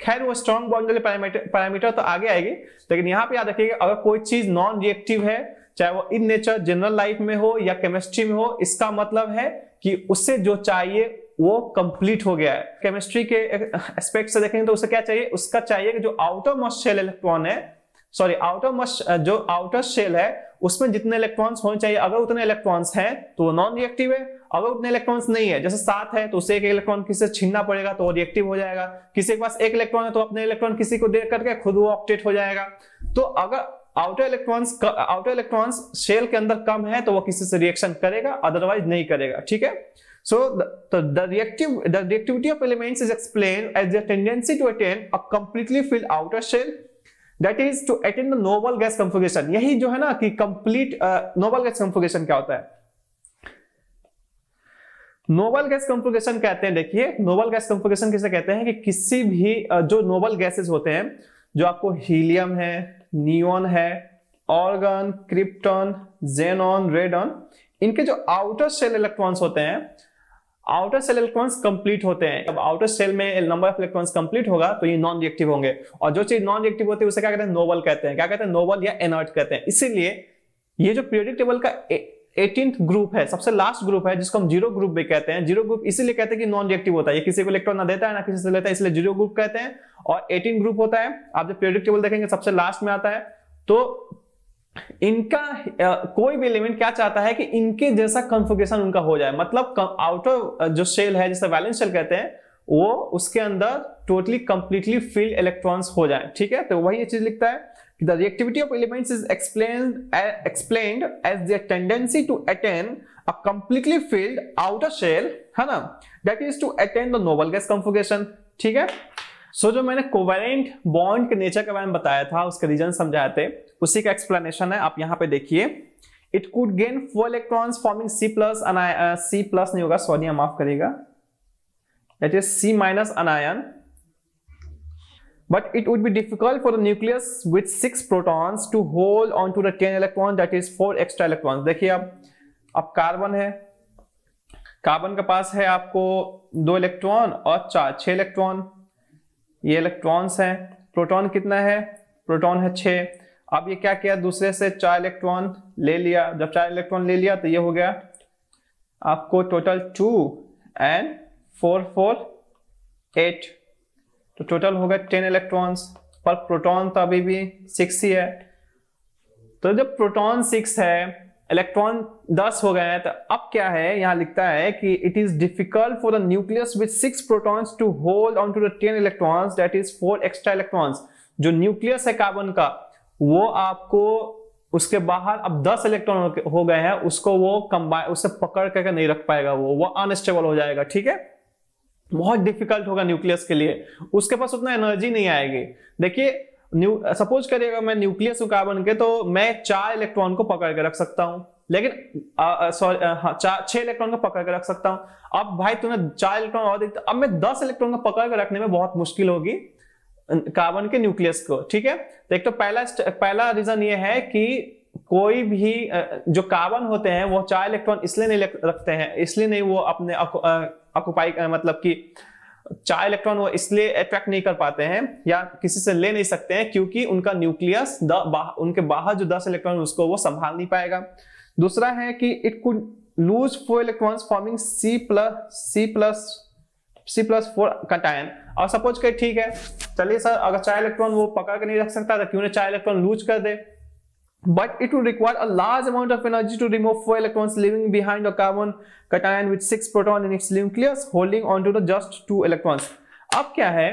खैर वो स्ट्रॉन्ग बॉन्ड वाले पैरामीटर तो आगे आएगी लेकिन यहाँ पे याद रखिएगा अगर कोई चीज नॉन रिएक्टिव है चाहे वो इन नेचर जनरल लाइफ में हो या केमिस्ट्री में हो इसका मतलब है कि उससे जो चाहिए वो कंप्लीट हो गया है केमिस्ट्री के एस्पेक्ट से देखेंगे तो उसे क्या चाहिए उसका चाहिए कि जो आउटर मस्ट शेल इलेक्ट्रॉन है सॉरी आउटर मस्ट जो आउटर शेल है उसमें जितने इलेक्ट्रॉन्स होने चाहिए अगर उतने इलेक्ट्रॉन्स हैं तो वो नॉन रिएक्टिव है अगर उतने इलेक्ट्रॉन्स नहीं है जैसे सात है तो उसे एक इलेक्ट्रॉन किसी से छीनना पड़ेगा तो रिएक्टिव हो जाएगा किसी के पास एक इलेक्ट्रॉन है तो अपने इलेक्ट्रॉन किसी को दे करके खुद वो ऑक्टेट हो जाएगा तो अगर outer electrons outer electrons shell के अंदर कम है तो वो किसी से रिएक्शन करेगा अदरवाइज नहीं करेगा ठीक है so the, the, the reactive the reactivity of elements is explained as their tendency to attain a completely filled outer shell that is to attain the noble gas configuration यही जो है ना कि कंप्लीट नोबल गैस कंफोगेशन क्या होता है नोबल गैस कंफोगेशन कहते हैं देखिए नोबल गैस कंफोगेशन किसे कहते हैं कि किसी भी जो नोबल गैसेस होते हैं जो आपको हीलियम है नियोन है ऑर्गन क्रिप्टन जेनॉन रेडन इनके जो आउटर सेल इलेक्ट्रॉन्स होते हैं आउटर सेल इलेक्ट्रॉन्स कंप्लीट होते हैं जब आउटर सेल में नंबर ऑफ इलेक्ट्रॉन्स कंप्लीट होगा तो ये नॉन रिएक्टिव होंगे और जो चीज नॉन रिएक्टिव होती है उसे क्या कहते हैं नोबल कहते हैं क्या कहते हैं नोबल या एनर्ट कहते हैं इसीलिए ये जो पीरियोडिक टेबल का एटीन ग्रुप है सबसे लास्ट ग्रुप है जिसको हम जीरो ग्रुप भी कहते हैं जीरो ग्रुप इसीलिए कहते हैं कि नॉन रिएक्टिव होता है ये किसी को इलेक्ट्रॉन ना देता है ना किसी से लेता है इसलिए जीरो ग्रुप कहते हैं और एटीन ग्रुप होता है आप जब पीरियडिक टेबल देखेंगे सबसे लास्ट में आता है तो इनका आ, कोई भी एलिमेंट क्या चाहता है कि इनके जैसा कॉन्फ़िगरेशन उनका हो जाए मतलब आउटर जो सेल है जिसे वैलेंस सेल कहते हैं वो उसके अंदर टोटली कंप्लीटली फिल इलेक्ट्रॉन्स हो जाए ठीक है तो वही ये चीज लिखता है The reactivity of elements is explained, uh, explained as their tendency to attain a completely filled outer shell है ना that is to attain the noble gas conjugation ठीक है सो so, जो मैंने कोवेलेंट बॉन्ड के नेचर के बारे में बताया था उसके रीजन समझाए थे उसी का एक्सप्लेनेशन है आप यहाँ पे देखिए it could gain four electrons forming C plus C plus नहीं होगा सॉरी माफ करेगा that is C minus anion but it would be difficult for the nucleus with six protons to hold on to the 10 electrons that is four extra electrons देखिए अब अब कार्बन है कार्बन के पास है आपको दो इलेक्ट्रॉन और चार छः इलेक्ट्रॉन ये इलेक्ट्रॉन्स हैं प्रोटॉन कितना है प्रोटॉन है छः अब ये क्या किया दूसरे से चार इलेक्ट्रॉन ले लिया जब चार इलेक्ट्रॉन ले लिया तो ये हो गया आपको total two and four four eight तो टोटल हो गए टेन इलेक्ट्रॉन्स पर प्रोटॉन तो अभी भी सिक्स ही है तो जब प्रोटॉन सिक्स है इलेक्ट्रॉन दस हो गए हैं तो अब क्या है यहां लिखता है कि it is difficult for the nucleus with six protons to hold on to the ten electrons that is four extra electrons जो न्यूक्लियस है कार्बन का वो आपको उसके बाहर अब 10 इलेक्ट्रॉन हो गए हैं उसको वो कंबाइन उसे पकड़ करके नहीं रख पाएगा वो वो अनस्टेबल हो जाएगा ठीक है बहुत डिफिकल्ट होगा न्यूक्लियस के लिए उसके पास उतना एनर्जी नहीं आएगी देखिए न्यू सपोज करिएगा मैं न्यूक्लियस हूं कार्बन के तो मैं चार इलेक्ट्रॉन को पकड़ के रख सकता हूं लेकिन सॉरी हाँ, छह इलेक्ट्रॉन को पकड़ के रख सकता हूं अब भाई तूने चार इलेक्ट्रॉन और देखते अब मैं दस इलेक्ट्रॉन को पकड़ के रखने में बहुत मुश्किल होगी कार्बन के न्यूक्लियस को ठीक है तो एक तो पहला पहला रीजन ये है कि कोई भी जो कार्बन होते हैं वो चार इलेक्ट्रॉन इसलिए नहीं रखते हैं इसलिए नहीं वो अपने ऑक्यूपाई मतलब कि चार इलेक्ट्रॉन वो इसलिए अट्रैक्ट नहीं कर पाते हैं या किसी से ले नहीं सकते हैं क्योंकि उनका न्यूक्लियस उनके बाहर जो दस इलेक्ट्रॉन उसको वो संभाल नहीं पाएगा दूसरा है कि it could lose four electron forming C plus C plus C plus four cation और सपोज कर ठीक है चलिए सर अगर चार इलेक्ट्रॉन वो पकड़ के नहीं रख सकता तो क्यों ना चार इलेक्ट्रॉन लूज कर दे but it would require a large amount of energy to remove four electrons leaving behind a carbon cation with six proton in its nucleus holding on to the just two electrons अब क्या है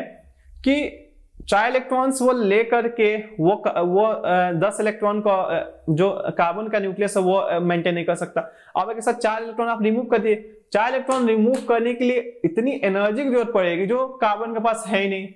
कि चार इलेक्ट्रॉन्स वो लेकर के वो वो दस इलेक्ट्रॉन का जो कार्बन का न्यूक्लियस है वो मेंटेन नहीं कर सकता अब एक साथ चार इलेक्ट्रॉन आप रिमूव कर दिए चार इलेक्ट्रॉन रिमूव करने के लिए इतनी एनर्जी की जरूरत पड़ेगी जो कार्बन के पास है ही नहीं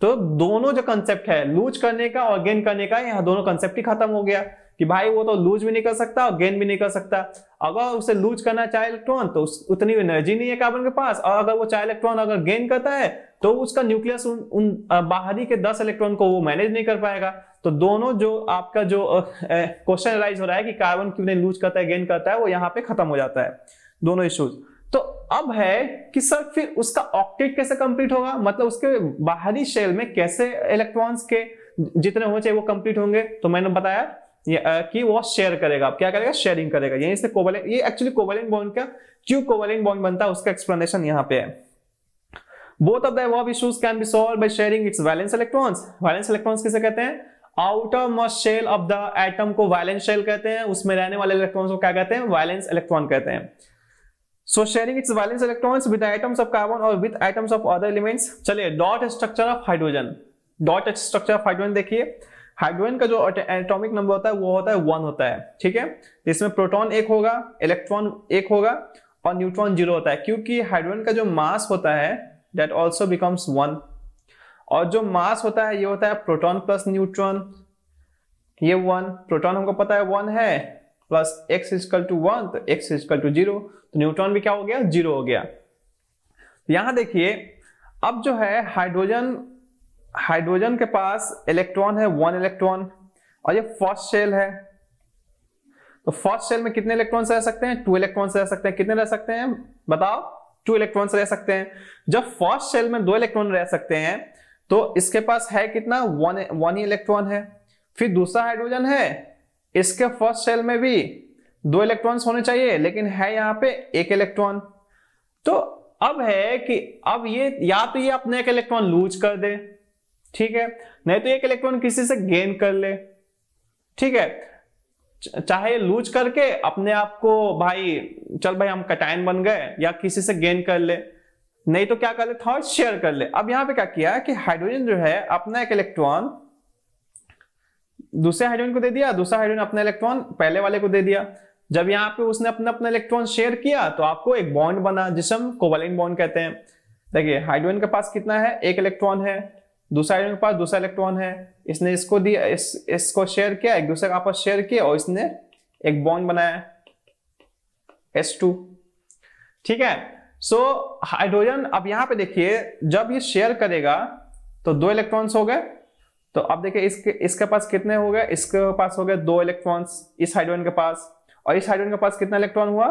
तो दोनों जो कंसेप्ट है लूज करने का और गेन करने का यहाँ दोनों कंसेप्ट ही खत्म हो गया कि भाई वो तो लूज भी नहीं कर सकता और गेन भी नहीं कर सकता अगर उसे लूज करना चाहे इलेक्ट्रॉन तो उतनी एनर्जी नहीं है कार्बन के पास और अगर वो चाहे इलेक्ट्रॉन अगर गेन करता है तो उसका न्यूक्लियस उन, उन बाहरी के दस इलेक्ट्रॉन को वो मैनेज नहीं कर पाएगा तो दोनों जो आपका जो क्वेश्चन राइज हो रहा है कि कार्बन क्यों नहीं लूज करता है गेन करता है वो यहाँ पे खत्म हो जाता है दोनों इश्यूज तो अब है कि सर फिर उसका ऑक्टेट कैसे कंप्लीट होगा मतलब उसके बाहरी शेल में कैसे इलेक्ट्रॉन्स के जितने होने चाहिए वो कंप्लीट होंगे तो मैंने बताया कि वो शेयर करेगा क्या करेगा शेयरिंग करेगा यही से कोवलेंट ये एक्चुअली कोवलेंट बॉन्ड का क्यों कोवलिन बॉन्ड बनता है उसका एक्सप्लेनेशन यहाँ पे है both of the issues can be solved by sharing its valence electrons valence electrons किसे कहते हैं outer most shell of the atom को वायलेंस शेल कहते हैं उसमें रहने वाले इलेक्ट्रॉन को क्या कहते हैं वायलेंस इलेक्ट्रॉन कहते हैं so sharing its valence electrons with atoms of carbon और with atoms of other elements चलिए dot structure of hydrogen dot structure of hydrogen देखिए हाइड्रोजन का जो एटॉमिक नंबर होता है वो होता है वन होता है ठीक है इसमें प्रोटॉन एक होगा इलेक्ट्रॉन एक होगा और न्यूट्रॉन जीरो होता है क्योंकि हाइड्रोजन का जो मास होता है दैट ऑल्सो बिकम्स वन और जो मास होता है ये होता है प्रोटॉन प्लस न्यूट्रॉन ये वन प्रोटॉन हमको पता है वन है plus X equal to one तो एक्स इजकल टू जीरो तो न्यूट्रॉन भी क्या हो गया जीरो हो गया तो यहां देखिए अब जो है हाइड्रोजन हाइड्रोजन के पास इलेक्ट्रॉन है वन इलेक्ट्रॉन और ये फर्स्ट शेल है तो फर्स्ट शेल में कितने इलेक्ट्रॉन रह सकते हैं टू इलेक्ट्रॉन रह सकते हैं कितने रह सकते हैं बताओ टू इलेक्ट्रॉन रह सकते हैं जब फर्स्ट शेल में दो इलेक्ट्रॉन रह सकते हैं तो इसके पास है कितना वन वन ही इलेक्ट्रॉन है फिर दूसरा हाइड्रोजन है इसके फर्स्ट सेल में भी दो इलेक्ट्रॉन्स होने चाहिए लेकिन है यहां पे एक इलेक्ट्रॉन तो अब है कि अब ये या तो ये अपने एक इलेक्ट्रॉन लूज कर दे ठीक है नहीं तो एक इलेक्ट्रॉन किसी से गेन कर ले ठीक है चाहे लूज करके अपने आप को भाई चल भाई हम कटायन बन गए या किसी से गेन कर ले नहीं तो क्या कर ले थर्ड शेयर कर ले अब यहां पे क्या किया कि हाइड्रोजन जो है अपना एक इलेक्ट्रॉन दूसरे हाइड्रोजन को दे दिया दूसरा हाइड्रोजन अपना इलेक्ट्रॉन पहले वाले को दे दिया जब यहाँ पे उसने अपना अपना इलेक्ट्रॉन शेयर किया तो आपको एक बॉन्ड बना जिसे हम कोवलेंट बॉन्ड कहते हैं देखिए हाइड्रोजन के पास कितना है एक इलेक्ट्रॉन है दूसरा हाइड्रोजन के पास दूसरा इलेक्ट्रॉन है इसने इसको दिया इस, इसको शेयर किया एक दूसरे के आपस शेयर किया और इसने एक बॉन्ड बनाया एस टू ठीक है सो हाइड्रोजन अब यहां पे देखिए जब ये शेयर करेगा तो दो इलेक्ट्रॉन्स हो गए तो अब देखिए इसके इसके पास कितने हो गए इसके पास हो गए दो इलेक्ट्रॉन्स इस हाइड्रोजन के पास और इस हाइड्रोजन के पास कितना इलेक्ट्रॉन हुआ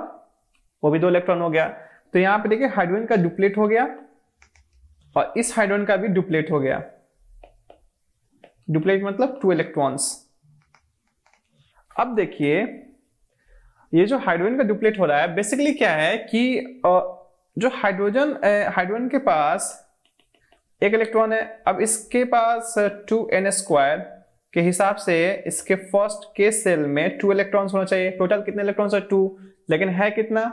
वो भी दो इलेक्ट्रॉन हो गया तो यहाँ पे देखिए हाइड्रोजन का डुप्लेट हो गया और इस हाइड्रोजन का भी डुप्लेट हो गया डुप्लेट मतलब टू इलेक्ट्रॉन्स अब देखिए ये जो हाइड्रोजन का डुप्लेट हो रहा है बेसिकली क्या है कि जो हाइड्रोजन हाइड्रोजन के पास एक इलेक्ट्रॉन है अब इसके पास टू एन स्क्वायर के हिसाब से इसके फर्स्ट के सेल में टू इलेक्ट्रॉन्स होना चाहिए टोटल कितने इलेक्ट्रॉन्स है टू लेकिन है कितना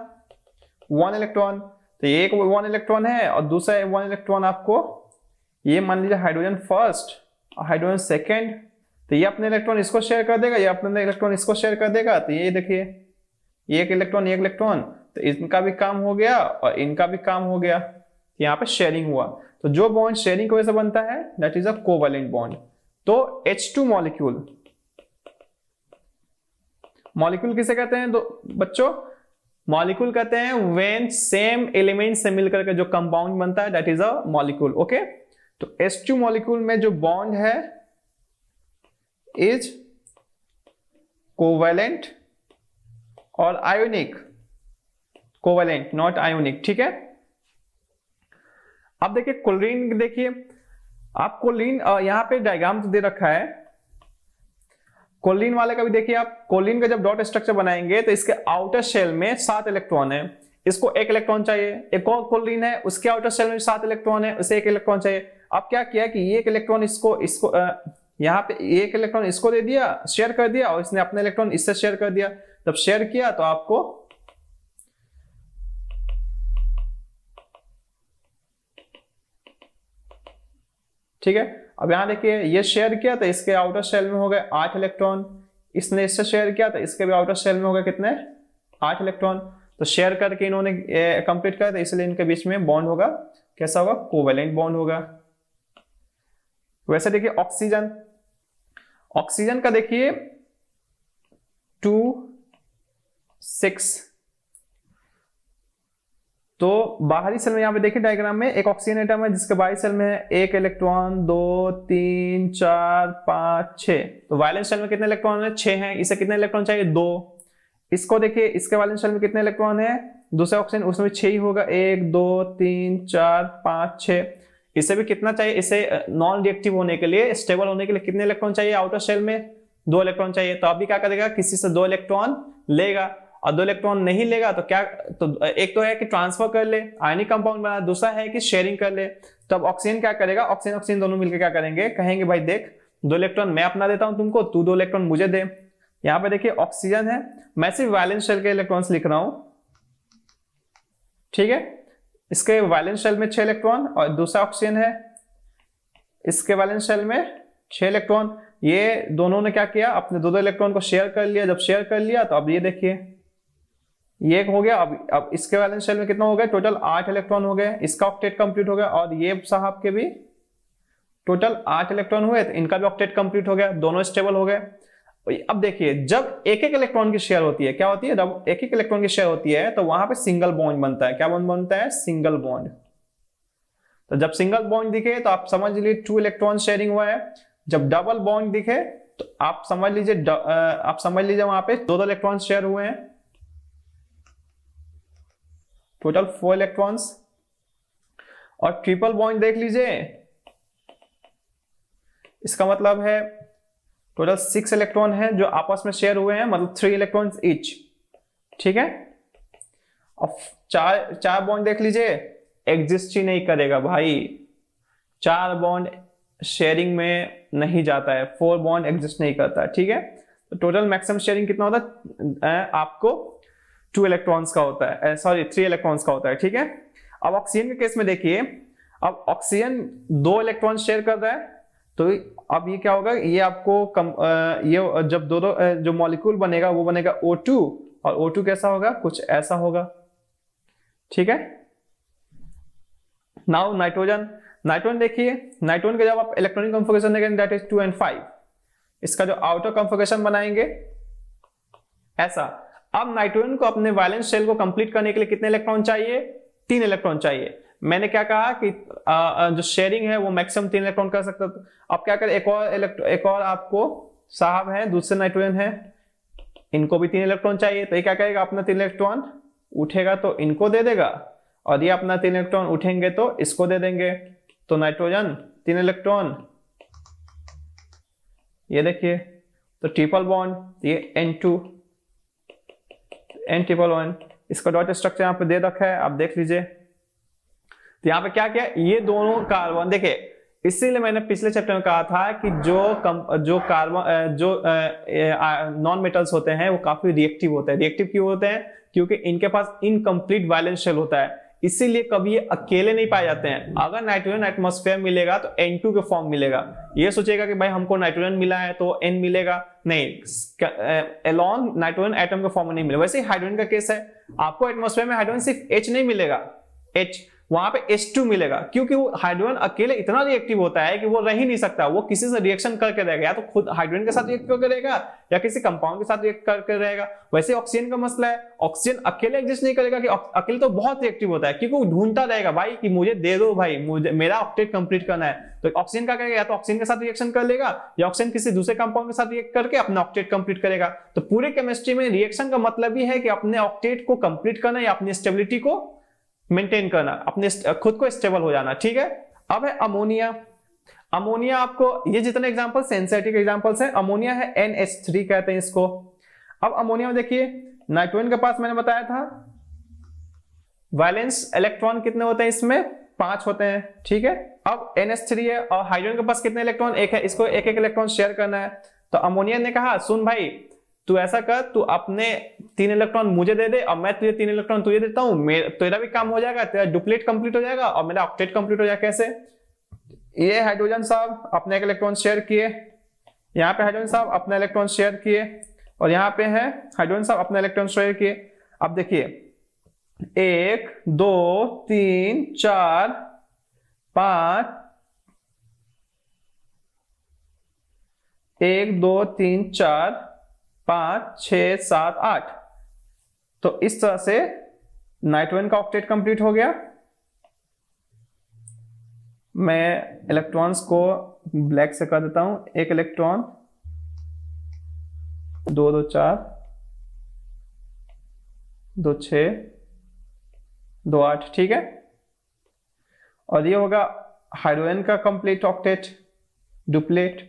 वन इलेक्ट्रॉन तो ये एक वन इलेक्ट्रॉन है और दूसरा वन इलेक्ट्रॉन आपको ये मान लीजिए हाइड्रोजन फर्स्ट और हाइड्रोजन सेकेंड तो ये अपने इलेक्ट्रॉन इसको शेयर कर देगा ये अपने इलेक्ट्रॉन इसको शेयर कर देगा तो ये देखिए एक इलेक्ट्रॉन एक इलेक्ट्रॉन तो इनका भी काम हो गया और इनका भी काम हो गया यहाँ पे शेयरिंग हुआ तो जो बॉन्ड शेयरिंग की वजह से बनता है that is a covalent bond तो H2 मॉलिक्यूल मॉलिक्यूल किसे कहते हैं तो बच्चों मॉलिक्यूल कहते हैं व्हेन सेम एलिमेंट से मिलकर के जो कंपाउंड बनता है that is a molecule okay तो टू मॉलिक्यूल में जो बॉन्ड है इज कोवेलेंट और आयोनिक कोवेलेंट नॉट आयोनिक ठीक है अब देखिए कोलिन देखिए आप कोलिन यहां पे डायग्राम तो दे रखा है कोलिन वाले का भी देखिए आप कोलिन का जब डॉट स्ट्रक्चर बनाएंगे तो इसके आउटर शेल में सात इलेक्ट्रॉन है इसको एक इलेक्ट्रॉन चाहिए एक और कोलिन है उसके आउटर शेल में सात इलेक्ट्रॉन है उसे एक इलेक्ट्रॉन चाहिए अब क्या किया कि एक इलेक्ट्रॉन इसको इसको यहाँ पे एक इलेक्ट्रॉन इसको दे दिया शेयर कर दिया और इसने अपने इलेक्ट्रॉन इससे शेयर कर दिया जब शेयर किया तो आपको ठीक है अब यहां देखिए ये शेयर किया तो इसके आउटर शेल में हो गए आठ इलेक्ट्रॉन इसने इससे शेयर किया तो इसके भी आउटर शेल में हो गए कितने आठ इलेक्ट्रॉन तो शेयर करके इन्होंने कंप्लीट करा तो इसलिए इनके बीच में बॉन्ड होगा कैसा होगा कोवेलेंट बॉन्ड होगा वैसे देखिए ऑक्सीजन ऑक्सीजन का देखिए टू सिक्स तो बाहरी सेल में यहाँ पे देखिए डायग्राम में एक ऑक्सीजन एटम है जिसके बाहरी सेल में एक इलेक्ट्रॉन दो तीन चार पांच छह तो वायलेंस सेल में कितने इलेक्ट्रॉन है छह हैं इसे कितने इलेक्ट्रॉन चाहिए दो इसको देखिए इसके वायलेंस सेल में कितने इलेक्ट्रॉन है दूसरा ऑक्सीजन उसमें छह ही होगा एक दो तीन चार पांच छह इसे भी कितना चाहिए इसे नॉन रिएक्टिव होने के लिए स्टेबल होने के लिए कितने इलेक्ट्रॉन चाहिए आउटर सेल में दो इलेक्ट्रॉन चाहिए तो अभी क्या करेगा किसी से दो इलेक्ट्रॉन लेगा और दो इलेक्ट्रॉन नहीं लेगा तो क्या तो एक तो है कि ट्रांसफर कर ले आयनिक कंपाउंड बना दूसरा है कि शेयरिंग कर ले तब तो ऑक्सीजन क्या करेगा ऑक्सीजन ऑक्सीजन दोनों मिलकर क्या करेंगे कहेंगे भाई देख दो इलेक्ट्रॉन मैं अपना देता हूं तुमको तू दो इलेक्ट्रॉन मुझे दे यहां पर देखिए ऑक्सीजन है मैं सिर्फ वायलेंस शेल के इलेक्ट्रॉन लिख रहा हूं ठीक है इसके वायलेंस शेल में छह इलेक्ट्रॉन और दूसरा ऑक्सीजन है इसके वायलेंस शेल में छह इलेक्ट्रॉन ये दोनों ने क्या किया अपने दो दो इलेक्ट्रॉन को शेयर कर लिया जब शेयर कर लिया तो अब ये देखिए ये हो गया अब अब इसके वैलेंस शेल में कितना हो गया टोटल आठ इलेक्ट्रॉन हो गए इसका ऑक्टेट कंप्लीट हो गया और ये साहब के भी टोटल आठ इलेक्ट्रॉन हुए तो इनका भी ऑक्टेट कंप्लीट हो गया दोनों स्टेबल हो गए अब देखिए जब एक एक इलेक्ट्रॉन की शेयर होती है क्या होती है जब एक एक इलेक्ट्रॉन की शेयर होती है तो वहां पे सिंगल बॉन्ड बनता है क्या बॉन्ड बनता है सिंगल बॉन्ड तो जब सिंगल बॉन्ड दिखे तो आप समझ लीजिए टू इलेक्ट्रॉन शेयरिंग हुआ है जब डबल बॉन्ड दिखे तो आप समझ लीजिए आप समझ लीजिए वहां पे दो दो इलेक्ट्रॉन शेयर हुए हैं टोटल फोर इलेक्ट्रॉन्स और ट्रिपल बॉन्ड देख लीजिए इसका मतलब है टोटल सिक्स इलेक्ट्रॉन है जो आपस में शेयर हुए हैं मतलब थ्री इलेक्ट्रॉन इच ठीक है और चार चार बॉन्ड देख लीजिए एग्जिस्ट ही नहीं करेगा भाई चार बॉन्ड शेयरिंग में नहीं जाता है फोर बॉन्ड एग्जिस्ट नहीं करता है ठीक है तो टोटल मैक्सिमम शेयरिंग कितना होता है आपको टू इलेक्ट्रॉन्स का होता है सॉरी थ्री इलेक्ट्रॉन्स का होता है ठीक है अब ऑक्सीजन के केस में देखिए अब ऑक्सीजन दो इलेक्ट्रॉन शेयर कर रहा है तो अब ये क्या होगा ये आपको कम eh, ये eh, जब दो दो eh, जो मॉलिक्यूल बनेगा वो बनेगा O2 और O2 कैसा होगा कुछ ऐसा होगा ठीक है नाउ नाइट्रोजन नाइट्रोजन देखिए नाइट्रोजन का जब आप इलेक्ट्रॉनिक कंफोगेशन देखेंगे that is two and five इसका जो आउटर कंफोगेशन बनाएंगे ऐसा अब नाइट्रोजन को अपने वायलेंस सेल को कंप्लीट करने के लिए कितने इलेक्ट्रॉन चाहिए तीन इलेक्ट्रॉन चाहिए मैंने क्या कहा कि जो शेयरिंग है वो मैक्सिमम तीन इलेक्ट्रॉन कर सकता अब क्या कर एक और एक और आपको साहब है दूसरे नाइट्रोजन है इनको भी तीन इलेक्ट्रॉन चाहिए तो ये क्या करेगा अपना तीन इलेक्ट्रॉन उठेगा तो इनको दे देगा और ये अपना तीन इलेक्ट्रॉन उठेंगे तो इसको दे देंगे तो नाइट्रोजन तीन इलेक्ट्रॉन ये देखिए तो ट्रिपल बॉन्ड ये एन टू एन इसका डॉट स्ट्रक्चर यहाँ पे दे रखा है आप देख लीजिए तो यहाँ पे क्या किया ये दोनों कार्बन देखे इसीलिए मैंने पिछले चैप्टर में कहा था कि जो कम, जो कार्बन जो नॉन मेटल्स होते हैं वो काफी रिएक्टिव होते हैं रिएक्टिव क्यों होते हैं क्योंकि इनके पास इनकम्प्लीट वायलेंस शेल होता है इसीलिए कभी ये अकेले नहीं पाए जाते हैं अगर नाइट्रोजन एटमोस्फेयर मिलेगा तो एन के फॉर्म मिलेगा ये सोचेगा कि भाई हमको नाइट्रोजन मिला है तो एन मिलेगा नहीं एलॉन नाइट्रोजन एटम के फॉर्म में नहीं मिलेगा वैसे हाइड्रोजन का केस है आपको एटमोस्फेयर में हाइड्रोजन सिर्फ एच नहीं मिलेगा एच वहां पे H2 मिलेगा क्योंकि वो हाइड्रोजन अकेले इतना रिएक्टिव होता है कि वो रह ही नहीं सकता वो किसी से रिएक्शन करके रहेगा या तो खुद हाइड्रोजन के साथ रिएक्ट करके रहेगा या किसी कंपाउंड के साथ रिएक्ट करके रहेगा वैसे ऑक्सीजन का मसला है ऑक्सीजन अकेले एग्जिस्ट नहीं करेगा कि अकेले तो बहुत रिएक्टिव होता है क्योंकि वो ढूंढता रहेगा भाई कि मुझे दे दो भाई मुझे मेरा ऑक्टेट कंप्लीट करना है तो ऑक्सीजन का करेगा या तो ऑक्सीजन के साथ रिएक्शन कर लेगा या ऑक्सीजन किसी दूसरे कंपाउंड के साथ रिएक्ट करके अपना ऑक्टेट कंप्लीट करेगा तो पूरे केमिस्ट्री में रिएक्शन का मतलब ही है कि अपने ऑक्टेट को कंप्लीट करना या अपनी स्टेबिलिटी को मेंटेन करना अपने खुद को स्टेबल हो जाना ठीक है अब है अमोनिया अमोनिया आपको ये जितने एग्जाम्पल सेंसेटिक एग्जाम्पल्स हैं अमोनिया है एन थ्री कहते हैं इसको अब अमोनिया में देखिए नाइट्रोजन के पास मैंने बताया था वैलेंस इलेक्ट्रॉन कितने होते हैं इसमें पांच होते हैं ठीक है अब एन थ्री है और हाइड्रोजन के पास कितने इलेक्ट्रॉन एक है इसको एक एक इलेक्ट्रॉन शेयर करना है तो अमोनिया ने कहा सुन भाई तू ऐसा कर तू अपने तीन इलेक्ट्रॉन मुझे दे दे और मैं तुझे तीन इलेक्ट्रॉन तुझे देता हूं तेरा भी काम हो जाएगा तेरा डुप्लेट कंप्लीट हो जाएगा और मेरा ऑक्टेट कंप्लीट हो जाएगा कैसे ये हाइड्रोजन साहब अपने एक इलेक्ट्रॉन शेयर किए यहाँ पे हाइड्रोजन साहब अपने इलेक्ट्रॉन शेयर किए और यहाँ पे है हाइड्रोजन साहब अपने इलेक्ट्रॉन शेयर किए अब देखिए एक दो तीन चार पांच एक दो तीन चार पांच छ सात आठ तो इस तरह से नाइट्रोजन का ऑक्टेट कंप्लीट हो गया मैं इलेक्ट्रॉन्स को ब्लैक से कर देता हूं एक इलेक्ट्रॉन दो दो चार दो छ दो आठ ठीक है और ये होगा हाइड्रोजन का कंप्लीट ऑक्टेट डुप्लेट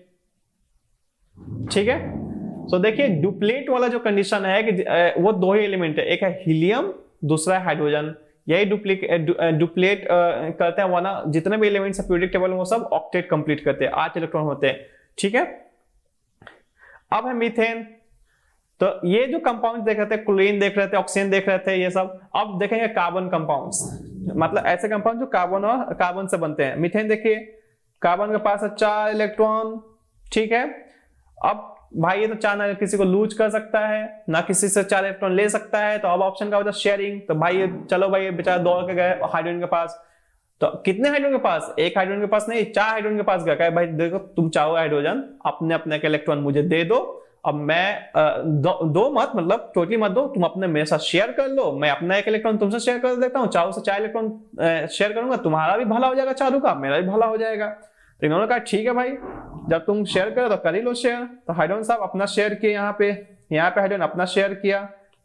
ठीक है सो देखिए डुप्लेट वाला जो कंडीशन है कि वो दो ही एलिमेंट है एक है हीलियम दूसरा है हाइड्रोजन यही डुप्लेट करते हैं वाना जितने भी एलिमेंट्स है पीरियडिक टेबल वो सब ऑक्टेट कंप्लीट करते हैं आठ इलेक्ट्रॉन होते हैं ठीक है अब है मीथेन तो ये जो कंपाउंड देख रहे थे क्लोरीन देख रहे थे ऑक्सीजन देख रहे थे ये सब अब देखेंगे कार्बन कंपाउंड्स मतलब ऐसे कंपाउंड जो कार्बन और कार्बन से बनते हैं मीथेन देखिए कार्बन के पास है चार इलेक्ट्रॉन ठीक है अब भाई ये तो चार ना किसी को लूज कर सकता है ना किसी से चार इलेक्ट्रॉन ले सकता है तो अब ऑप्शन का होता है शेयरिंग तो भाई ये चलो भाई ये बेचारा दौड़ के गए हाइड्रोजन के पास तो कितने हाइड्रोजन के पास एक हाइड्रोजन के पास नहीं चार हाइड्रोजन के पास गया क्या भाई देखो तुम चाहो हाइड्रोजन अपने अपने के इलेक्ट्रॉन मुझे दे दो अब मैं दो, दो मत मतलब टोटली मत दो तुम अपने मेरे साथ शेयर कर लो मैं अपना एक इलेक्ट्रॉन तुमसे शेयर कर देता हूँ चारों से चार इलेक्ट्रॉन शेयर करूंगा तुम्हारा भी भला हो जाएगा चारों का मेरा भी भला हो जाएगा तो इन्होंने कहा ठीक है भाई जब तुम शेयर करो तो कर ही लो शेयर तो हाइड्रोन साहब अपना शेयर किया यहाँ पे यहाँ पे हाइड्रोन अपना शेयर किया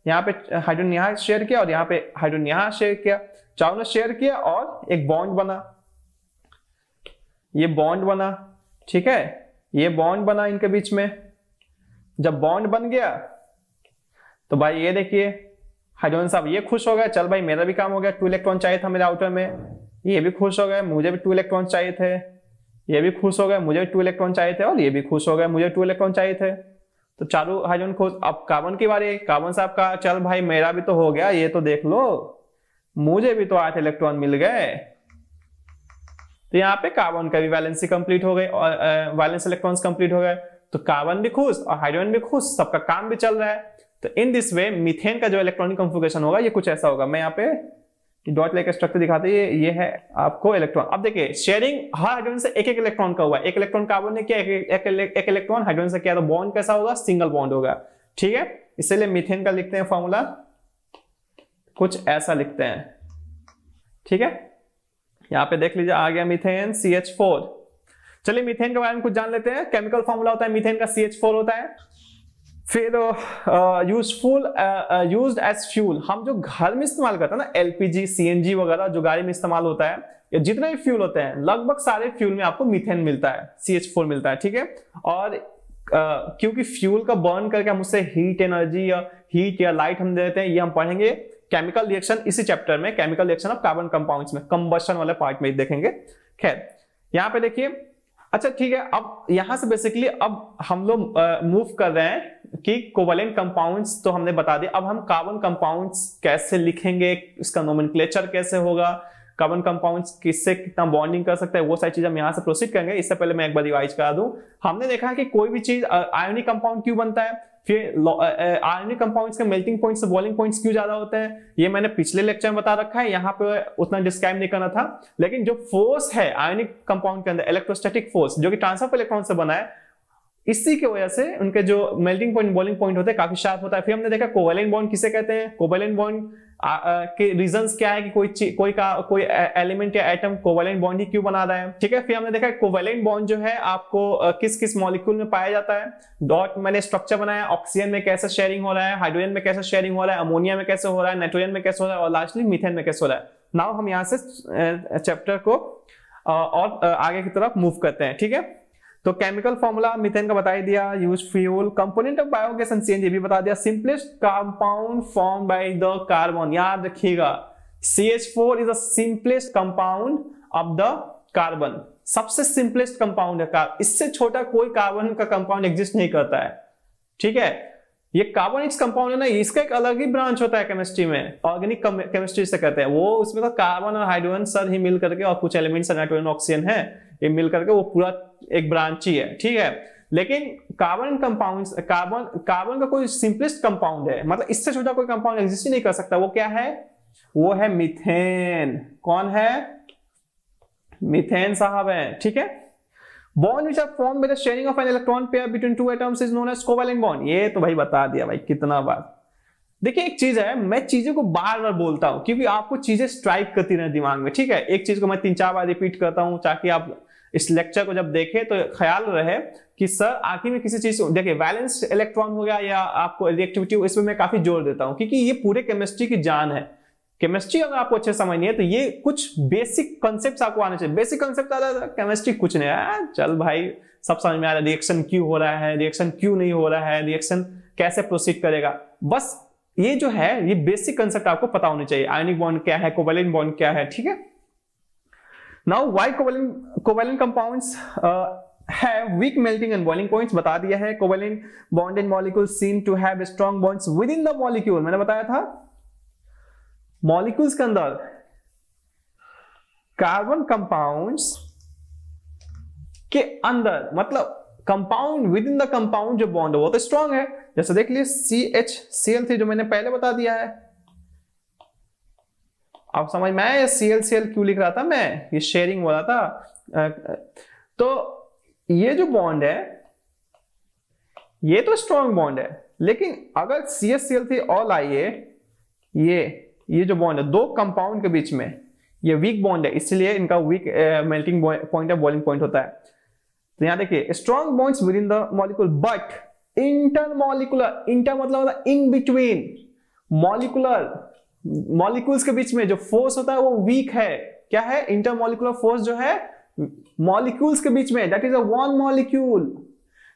यहाँ पे हाइड्रोन यहाँ शेयर किया और यहाँ पे हाइड्रोन यहाँ शेयर किया चारों ने शेयर किया और एक बॉन्ड बना ये बॉन्ड बना ठीक है ये बॉन्ड बना इनके बीच में जब बॉन्ड बन गया तो भाई ये देखिए हाइड्रोजन साहब ये खुश हो गए चल भाई मेरा भी काम हो गया टू इलेक्ट्रॉन चाहिए था मेरे आउटर में ये भी खुश हो गए मुझे भी टू इलेक्ट्रॉन चाहिए थे ये भी खुश हो गए मुझे टू इलेक्ट्रॉन चाहिए थे और ये भी खुश हो गए मुझे टू इलेक्ट्रॉन चाहिए थे तो चारू हाइड्रोजन खुश अब कार्बन की बारे कार्बन साहब का चल भाई मेरा भी तो हो गया ये तो देख लो मुझे भी तो आठ इलेक्ट्रॉन मिल गए तो यहाँ पे कार्बन का भी वैलेंसी कंप्लीट हो गई और वैलेंस इलेक्ट्रॉन कंप्लीट हो गए तो कार्बन भी खुश और हाइड्रोजन भी खुश सबका काम भी चल रहा है तो इन दिस वे मिथेन का जो इलेक्ट्रॉनिक कंफ्यूगेशन होगा ये कुछ ऐसा होगा मैं यहाँ पे डॉट लेकर स्ट्रक्चर दिखाते हैं ये है आपको इलेक्ट्रॉन अब देखिए शेयरिंग हर हाइड्रोजन से एक एक इलेक्ट्रॉन का हुआ है एक इलेक्ट्रॉन कार्बन ने क्या एक इलेक्ट्रॉन हाइड्रोजन से किया तो बॉन्ड कैसा होगा सिंगल बॉन्ड होगा ठीक है इसलिए मिथेन का लिखते हैं फॉर्मूला कुछ ऐसा लिखते हैं ठीक है यहां पे देख लीजिए आ गया मिथेन सी एच फोर चलिए मिथेन के बारे में कुछ जान लेते हैं केमिकल फॉर्मूला होता है मिथेन का सी एच फोर होता है फिर यूजफुल यूज एज फ्यूल हम जो घर में इस्तेमाल करते हैं ना एलपीजी सीएनजी वगैरह जो गाड़ी में इस्तेमाल होता है या जितने भी फ्यूल होते हैं लगभग सारे फ्यूल में आपको मिथेन मिलता है सी एच फोर मिलता है ठीक है और Uh, क्योंकि फ्यूल का बर्न करके हम उससे हीट एनर्जी या हीट या लाइट हम देते हैं ये हम पढ़ेंगे केमिकल रिएक्शन इसी चैप्टर में chemical reaction of carbon compounds में कंबशन वाले पार्ट में देखेंगे खैर यहाँ पे देखिए अच्छा ठीक है अब यहां से बेसिकली अब हम लोग मूव कर रहे हैं कि कोवलेंट कंपाउंड्स तो हमने बता दिया अब हम कार्बन कंपाउंड्स कैसे लिखेंगे इसका नोमन कैसे होगा कार्बन कंपाउंड्स किससे कितना बॉन्डिंग कर सकता है वो सारी चीज हम यहाँ से प्रोसीड करेंगे इससे पहले मैं एक बार रिवाइज करा दूं हमने देखा है कि कोई भी चीज आयोनिक कंपाउंड क्यों बनता है फिर आयोनिक कंपाउंड्स के मेल्टिंग पॉइंट से बॉइलिंग पॉइंट्स क्यों ज्यादा होते हैं ये मैंने पिछले लेक्चर में बता रखा है यहाँ पे उतना डिस्क्राइब नहीं करना था लेकिन जो फोर्स है आयोनिक कंपाउंड के अंदर इलेक्ट्रोस्टैटिक फोर्स जो कि ट्रांसफर इलेक्ट्रॉन से बना है इसी के वजह से उनके जो मेल्टिंग पॉइंट बॉलिंग पॉइंट होते हैं काफी शार्प होता है फिर हमने देखा कोवेलेंट बॉन्ड किसे कहते हैं कोवेलेंट बॉन्ड के रीजन क्या है कि कोई कोई का कोई एलिमेंट या एटम कोवेलेंट बॉन्ड ही क्यों बना रहा है ठीक है फिर हमने देखा कोवेलेंट बॉन्ड जो है आपको किस किस मॉलिक्यूल में पाया जाता है डॉट मैंने स्ट्रक्चर बनाया ऑक्सीजन में कैसे शेयरिंग हो रहा है हाइड्रोजन में कैसे शेयरिंग हो रहा है अमोनिया में कैसे हो रहा है नाइट्रोजन में कैसे हो रहा है और लास्टली मिथेन में कैसे हो रहा है नाउ हम यहाँ से चैप्टर को और आगे की तरफ मूव करते हैं ठीक है तो केमिकल फॉर्मूला मिथेन का बताई दिया use fuel component of biogas and CNG भी बता दिया simplest compound form by the carbon याद रखिएगा C H four is the simplest compound of the carbon सबसे सिंपलेस्ट कंपाउंड है इससे छोटा कोई कार्बन का कंपाउंड एग्जिस्ट नहीं करता है ठीक है ये कार्बोनिक्स कंपाउंड है ना इसका एक अलग ही ब्रांच होता है केमिस्ट्री में ऑर्गेनिक केमिस्ट्री से कहते हैं वो उसमें तो कार्बन और हाइड्रोजन सर ही मिल करके और कुछ एलिमेंट्स नाइट्रोजन ऑक्सीजन है ये मिल करके वो पूरा एक ब्रांच ही है ठीक है लेकिन कार्बन कंपाउंड कार्बन कार्बन का कोई सिंपलेस्ट कंपाउंड है मतलब इससे छोटा कोई कंपाउंड एग्जिस्ट ही नहीं कर सकता वो क्या है वो है मिथेन कौन है मिथेन साहब है ठीक है bond which are form by the sharing of an electron pair between two atoms is known as covalent bond ये तो भाई बता दिया भाई कितना बार देखिए एक चीज है मैं चीजों को बार बार बोलता हूँ क्योंकि आपको चीजें स्ट्राइक करती रहे दिमाग में ठीक है एक चीज को मैं तीन चार बार रिपीट करता हूँ ताकि आप इस लेक्चर को जब देखे तो ख्याल रहे कि सर आखिर में किसी चीज देखिए वैलेंस इलेक्ट्रॉन हो गया या आपको रिएक्टिविटी इसमें मैं काफी जोर देता हूँ क्योंकि ये पूरे केमिस्ट्री की जान है केमिस्ट्री अगर आपको अच्छे समझनी है तो ये कुछ बेसिक कॉन्सेप्ट आपको आने चाहिए बेसिक कॉन्सेप्ट आता था केमिस्ट्री कुछ नहीं आया चल भाई सब समझ में आ रहा है रिएक्शन क्यों हो रहा है रिएक्शन क्यों नहीं हो रहा है रिएक्शन कैसे प्रोसीड करेगा बस ये जो है ये बेसिक कंसेप्ट आपको पता होने चाहिए आयनिक बॉन्ड क्या है कोवेलिन बॉन्ड क्या है ठीक है now why covalent covalent compounds है weak melting and boiling points बता दिया है covalent bond and molecule seem to have strong bonds within the molecule मैंने बताया था मॉलिक्यूल्स के अंदर कार्बन कंपाउंड्स के अंदर मतलब compound within the compound जो बॉन्ड है वो तो स्ट्रॉन्ग है जैसे देख लिए C H C L three जो मैंने पहले बता दिया है आप समझ में आया सी एल सी एल क्यों लिख रहा था मैं ये शेयरिंग बोला था तो ये जो बॉन्ड है ये तो स्ट्रॉन्ग बॉन्ड है लेकिन अगर C S C L three all आइए ये ये जो बॉन्ड है दो कंपाउंड के बीच में ये वीक बॉन्ड है इसलिए इनका वीक मेल्टिंग पॉइंट या बॉइलिंग पॉइंट होता है तो यहां देखिए strong bonds within the molecule but intermolecular inter मतलब होता है इन बिटवीन मॉलिकुलर मॉलिकुल्स के बीच में जो फोर्स होता है वो वीक है क्या है इंटरमोलिकुलर फोर्स जो है मॉलिक्यूल्स के बीच में that is a one molecule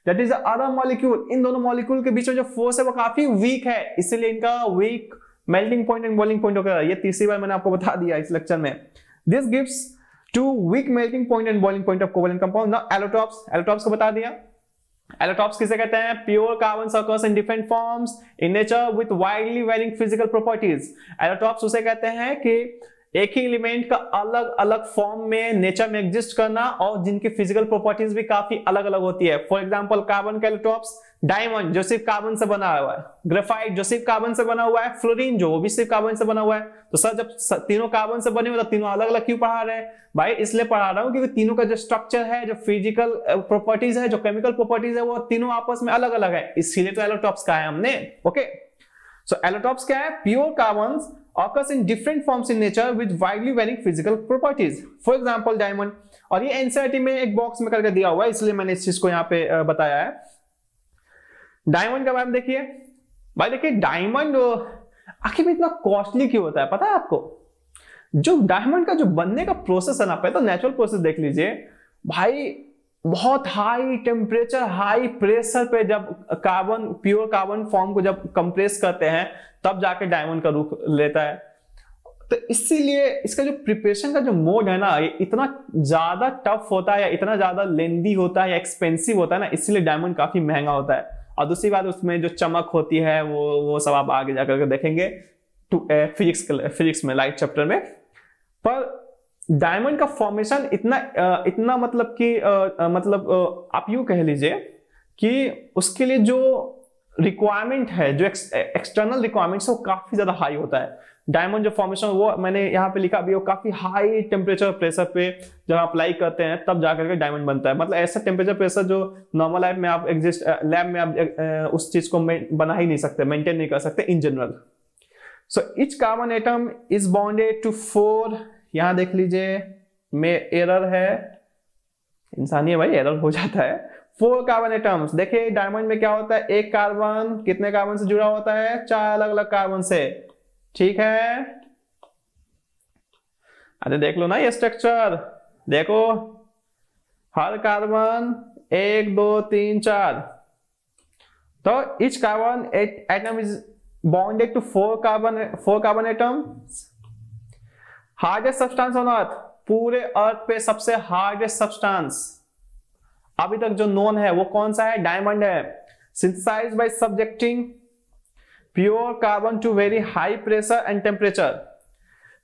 that is other molecule इन दोनों मॉलिक्यूल के बीच में जो फोर्स है वो काफी वीक है इसलिए इनका weak melting point and boiling point होगा ये तीसरी बार मैंने आपको बता दिया इस लेक्चर में this gives to weak melting point and boiling point of covalent compound now allotropes allotropes को बता दिया एलोटॉप्स किसे कहते हैं pure carbon occurs in different forms in nature with widely varying physical properties allotropes उसे कहते हैं कि एक ही एलिमेंट का अलग अलग फॉर्म में नेचर में एग्जिस्ट करना और जिनकी फिजिकल प्रॉपर्टीज भी काफी अलग अलग होती है for example carbon allotropes diamond जो सिर्फ कार्बन से बना हुआ है ग्रेफाइट जो सिर्फ कार्बन से बना हुआ है फ्लोरीन जो वो भी सिर्फ कार्बन से बना हुआ है तो सर जब तीनों कार्बन से बने हुए तो तीनों अलग अलग क्यों पढ़ा रहे हैं भाई इसलिए पढ़ा रहा हूँ क्योंकि तीनों का जो स्ट्रक्चर है जो फिजिकल प्रॉपर्टीज है जो केमिकल प्रॉपर्टीज है वो तीनों आपस में अलग अलग है इसीलिए तो एलोटॉप्स का है हमने ओके सो एलोटॉप्स क्या है pure carbon occurs in different forms in nature with widely varying physical properties for example diamond और ये एनसीआरटी में एक बॉक्स में करके दिया हुआ है इसलिए मैंने इस चीज को यहाँ पे बताया है डायमंड के बारे में देखिए भाई देखिए डायमंड आखिर में इतना कॉस्टली क्यों होता है पता है आपको जो डायमंड का जो बनने का प्रोसेस है ना पहले तो नेचुरल प्रोसेस देख लीजिए भाई बहुत हाई टेम्परेचर हाई प्रेशर पे जब कार्बन प्योर कार्बन फॉर्म को जब कंप्रेस करते हैं तब जाके डायमंड का रूप लेता है तो इसीलिए इसका जो प्रिपरेशन का जो मोड है ना ये इतना ज्यादा टफ होता है या इतना ज्यादा लेंदी होता है या एक्सपेंसिव होता है ना इसीलिए डायमंड काफी महंगा होता है और दूसरी बात उसमें जो चमक होती है वो वो सब आप आगे जाकर के देखेंगे फिजिक्स eh, फिजिक्स में लाइट चैप्टर में पर डायमंड का फॉर्मेशन इतना इतना मतलब कि मतलब आप यू कह लीजिए कि उसके लिए जो रिक्वायरमेंट है जो एक्सटर्नल रिक्वायरमेंट है वो काफी ज्यादा हाई होता है डायमंड जो फॉर्मेशन वो मैंने यहाँ पे लिखा अभी वो काफी हाई टेम्परेचर प्रेशर पे जब अप्लाई करते हैं तब जाकर के डायमंड बनता है मतलब ऐसा टेम्परेचर प्रेशर जो नॉर्मल लाइफ में आप एग्जिस्ट लैब में आप उस चीज को बना ही नहीं सकते मेंटेन नहीं कर सकते in general so each carbon atom is bonded to four यहां देख लीजिए में एरर है इंसानी है भाई एरर हो जाता है फोर कार्बन एटम्स देखिए डायमंड में क्या होता है एक कार्बन कितने कार्बन से जुड़ा होता है चार अलग अलग कार्बन से ठीक है अरे देख लो ना ये स्ट्रक्चर देखो हर कार्बन एक दो तीन चार तो each carbon atom is bonded to four carbon four carbon atoms hardest substance on earth पूरे अर्थ पे सबसे हार्डेस्ट सब्सटेंस अभी तक जो नोन है वो कौन सा है डायमंड है synthesize by subjecting pure carbon to very high pressure and temperature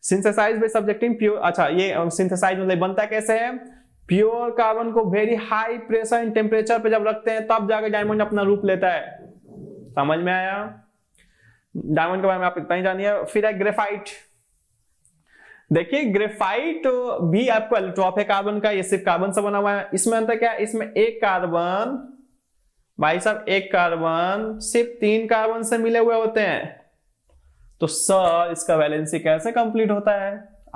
synthesize by subjecting pure अच्छा ये सिंथेसाइज मतलब बनता कैसे है प्योर कार्बन को very high pressure and temperature पे जब रखते हैं तब जाकर डायमंड अपना रूप लेता है समझ में आया डायमंड के बारे में आप इतना ही जानिए फिर है ग्रेफाइट देखिए ग्रेफाइट भी आपको एल्ट्रॉप है कार्बन का ये सिर्फ कार्बन से बना हुआ है इसमें अंतर क्या है इसमें एक कार्बन भाई साहब एक कार्बन सिर्फ तीन कार्बन से मिले हुए होते हैं तो सर इसका वैलेंसी कैसे कंप्लीट होता है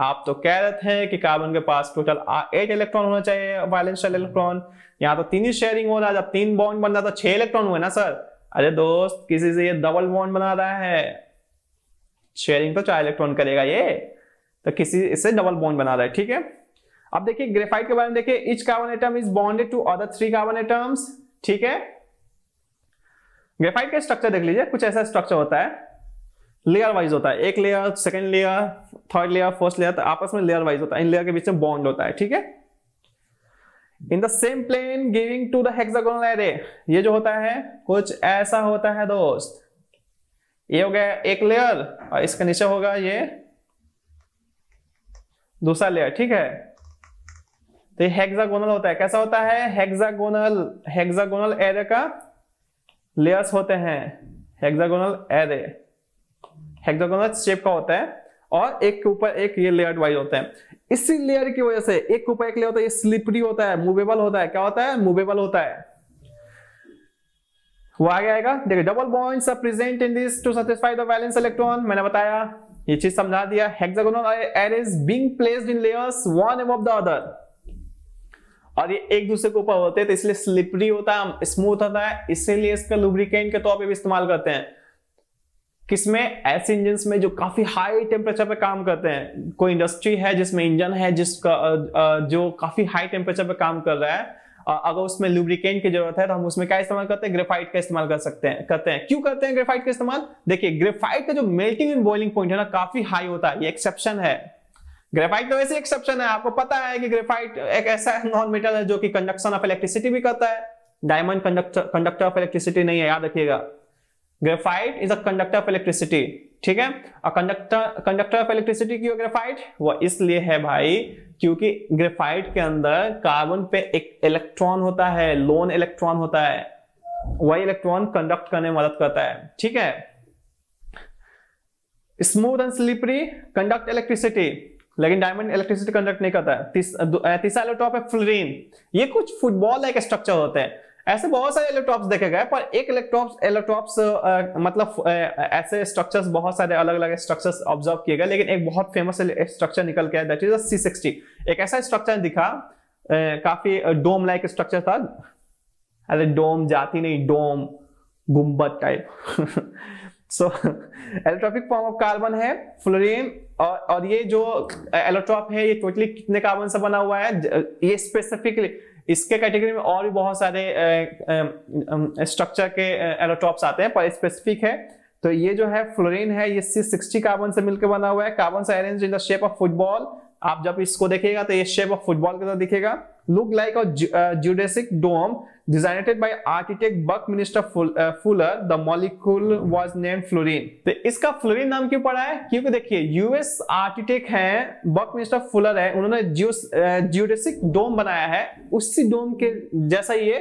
आप तो कह रहे थे कि कार्बन के पास टोटल एट इलेक्ट्रॉन होना चाहिए वैलेंस इलेक्ट्रॉन यहाँ तो तीन ही शेयरिंग हो रहा है जब तीन बॉन्ड बन रहा तो छह इलेक्ट्रॉन हुए ना सर अरे दोस्त किसी से ये डबल बॉन्ड बना रहा है शेयरिंग तो चार इलेक्ट्रॉन करेगा ये तो किसी इससे डबल बॉन्ड बना रहा है ठीक है अब देखिए ग्रेफाइट के बारे में देखिए each carbon atom is bonded to other three carbon atoms ठीक है ग्रेफाइट का स्ट्रक्चर देख लीजिए कुछ ऐसा स्ट्रक्चर होता है लेयर वाइज होता है एक layer second layer third layer first layer तो आपस में लेयर वाइज होता है इन लेयर के बीच में बॉन्ड होता है ठीक है in the same plane giving to the hexagonal array ये जो होता है कुछ ऐसा होता है दोस्त ये हो गया एक लेयर और इसके नीचे होगा ये दूसरा लेयर ठीक है तो ये हेक्सागोनल होता है कैसा होता है हेक्सागोनल हेक्सागोनल एरे का लेयर्स होते हैं हेक्सागोनल एरे हेक्सागोनल शेप का होता है और एक के ऊपर एक ये लेयर वाइज होते हैं इसी लेयर की वजह से एक के ऊपर एक लेयर होता है ये स्लिपरी होता है मूवेबल होता है क्या होता है मूवेबल होता है वो आगे आएगा देखिए double bonds are present in this to satisfy the valence electron मैंने बताया ये चीज समझा दिया hexagonal arrays being placed in layers one above the other और ये एक दूसरे के ऊपर होते हैं तो इसलिए स्लिपरी होता है स्मूथ होता है इसीलिए इसका लुब्रिकेंट के तौर पे भी इस्तेमाल करते हैं किसमें ऐसे इंजन में जो काफी हाई टेम्परेचर पे काम करते हैं कोई इंडस्ट्री है जिसमें इंजन है जिसका जो काफी हाई टेम्परेचर पे काम कर रहा है अगर उसमें लुब्रिकेंट की जरूरत है तो हम उसमें क्या इस्तेमाल करते हैं ग्रेफाइट का इस्तेमाल कर सकते हैं करते हैं क्यों करते हैं ग्रेफाइट का इस्तेमाल देखिए ग्रेफाइट का जो मेल्टिंग एंड बॉइलिंग पॉइंट है ना काफी हाई होता है ये एक्सेप्शन है ग्रेफाइट तो वैसे एक्सेप्शन है आपको पता है कि ग्रेफाइट एक ऐसा नॉन मेटल है जो कि कंडक्शन ऑफ इलेक्ट्रिसिटी भी करता है डायमंड कंडक्टर ऑफ इलेक्ट्रिसिटी नहीं है याद रखिएगा graphite is a conductor of electricity ठीक है और कंडक्टर कंडक्टर ऑफ इलेक्ट्रिसिटी क्यों ग्रेफाइट वो इसलिए है भाई क्योंकि ग्रेफाइट के अंदर कार्बन पे एक इलेक्ट्रॉन होता है लोन इलेक्ट्रॉन होता है वही इलेक्ट्रॉन कंडक्ट करने में मदद करता है ठीक है smooth and slippery conduct electricity लेकिन डायमंड इलेक्ट्रिसिटी कंडक्ट नहीं करता है तीसरा इलेक्ट्रॉप है फ्लोरीन ये कुछ फुटबॉल लाइक स्ट्रक्चर होते हैं ऐसे बहुत सारे इलेक्ट्रॉप्स देखे गए पर एक इलेक्ट्रॉप्स इलेक्ट्रॉप्स मतलब ऐसे स्ट्रक्चर्स बहुत सारे अलग अलग स्ट्रक्चर्स ऑब्जर्व किए गए लेकिन एक बहुत फेमस स्ट्रक्चर निकल के दैट इज सी सिक्सटी एक ऐसा स्ट्रक्चर दिखा काफी डोम लाइक स्ट्रक्चर था अरे डोम जाती नहीं डोम गुम्बद type so allotropic form of carbon है फ्लोरीन और और ये जो एलेक्ट्रॉप है ये टोटली कितने कार्बन से बना हुआ है ये स्पेसिफिकली इसके कैटेगरी में और भी बहुत सारे स्ट्रक्चर के एलोटॉप्स आते हैं पर स्पेसिफिक है तो ये जो है फ्लोरीन है ये सी सिक्सटी कार्बन से मिलकर बना हुआ है कार्बन से arrange in the shape of football आप जब इसको देखेगा तो ये शेप ऑफ फुटबॉल के तरह दिखेगा looked like a geodesic uh, dome designated by architect Buckminster uh, Fuller the molecule was named fluorine तो इसका फ्लोरीन नाम क्यों पड़ा है क्योंकि देखिए यूएस आर्किटेक्ट हैं बकमिनिस्टर फुलर है उन्होंने जियोडेसिक डोम uh, बनाया है उसी डोम के जैसा ये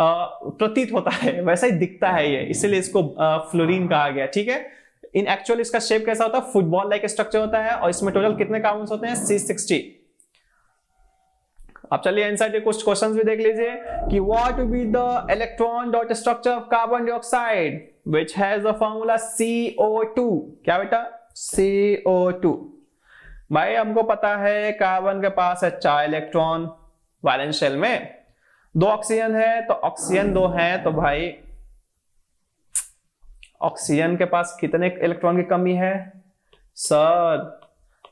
प्रतीत होता है वैसा ही दिखता है ये इसीलिए इसको फ्लोरीन कहा गया ठीक है इन एक्चुअल इसका शेप कैसा होता है फुटबॉल लाइक स्ट्रक्चर होता है और इसमें टोटल कितने कार्बन होते हैं सी सिक्सटी अब चलिए आंसर के कुछ क्वेश्चंस भी देख लीजिए कि what be the electron dot structure of carbon dioxide which has the formula CO2 क्या बेटा CO2 भाई हमको पता है कार्बन के पास है चार इलेक्ट्रॉन वैलेंस शेल में दो ऑक्सीजन है तो ऑक्सीजन दो है तो भाई ऑक्सीजन के पास कितने इलेक्ट्रॉन की कमी है सर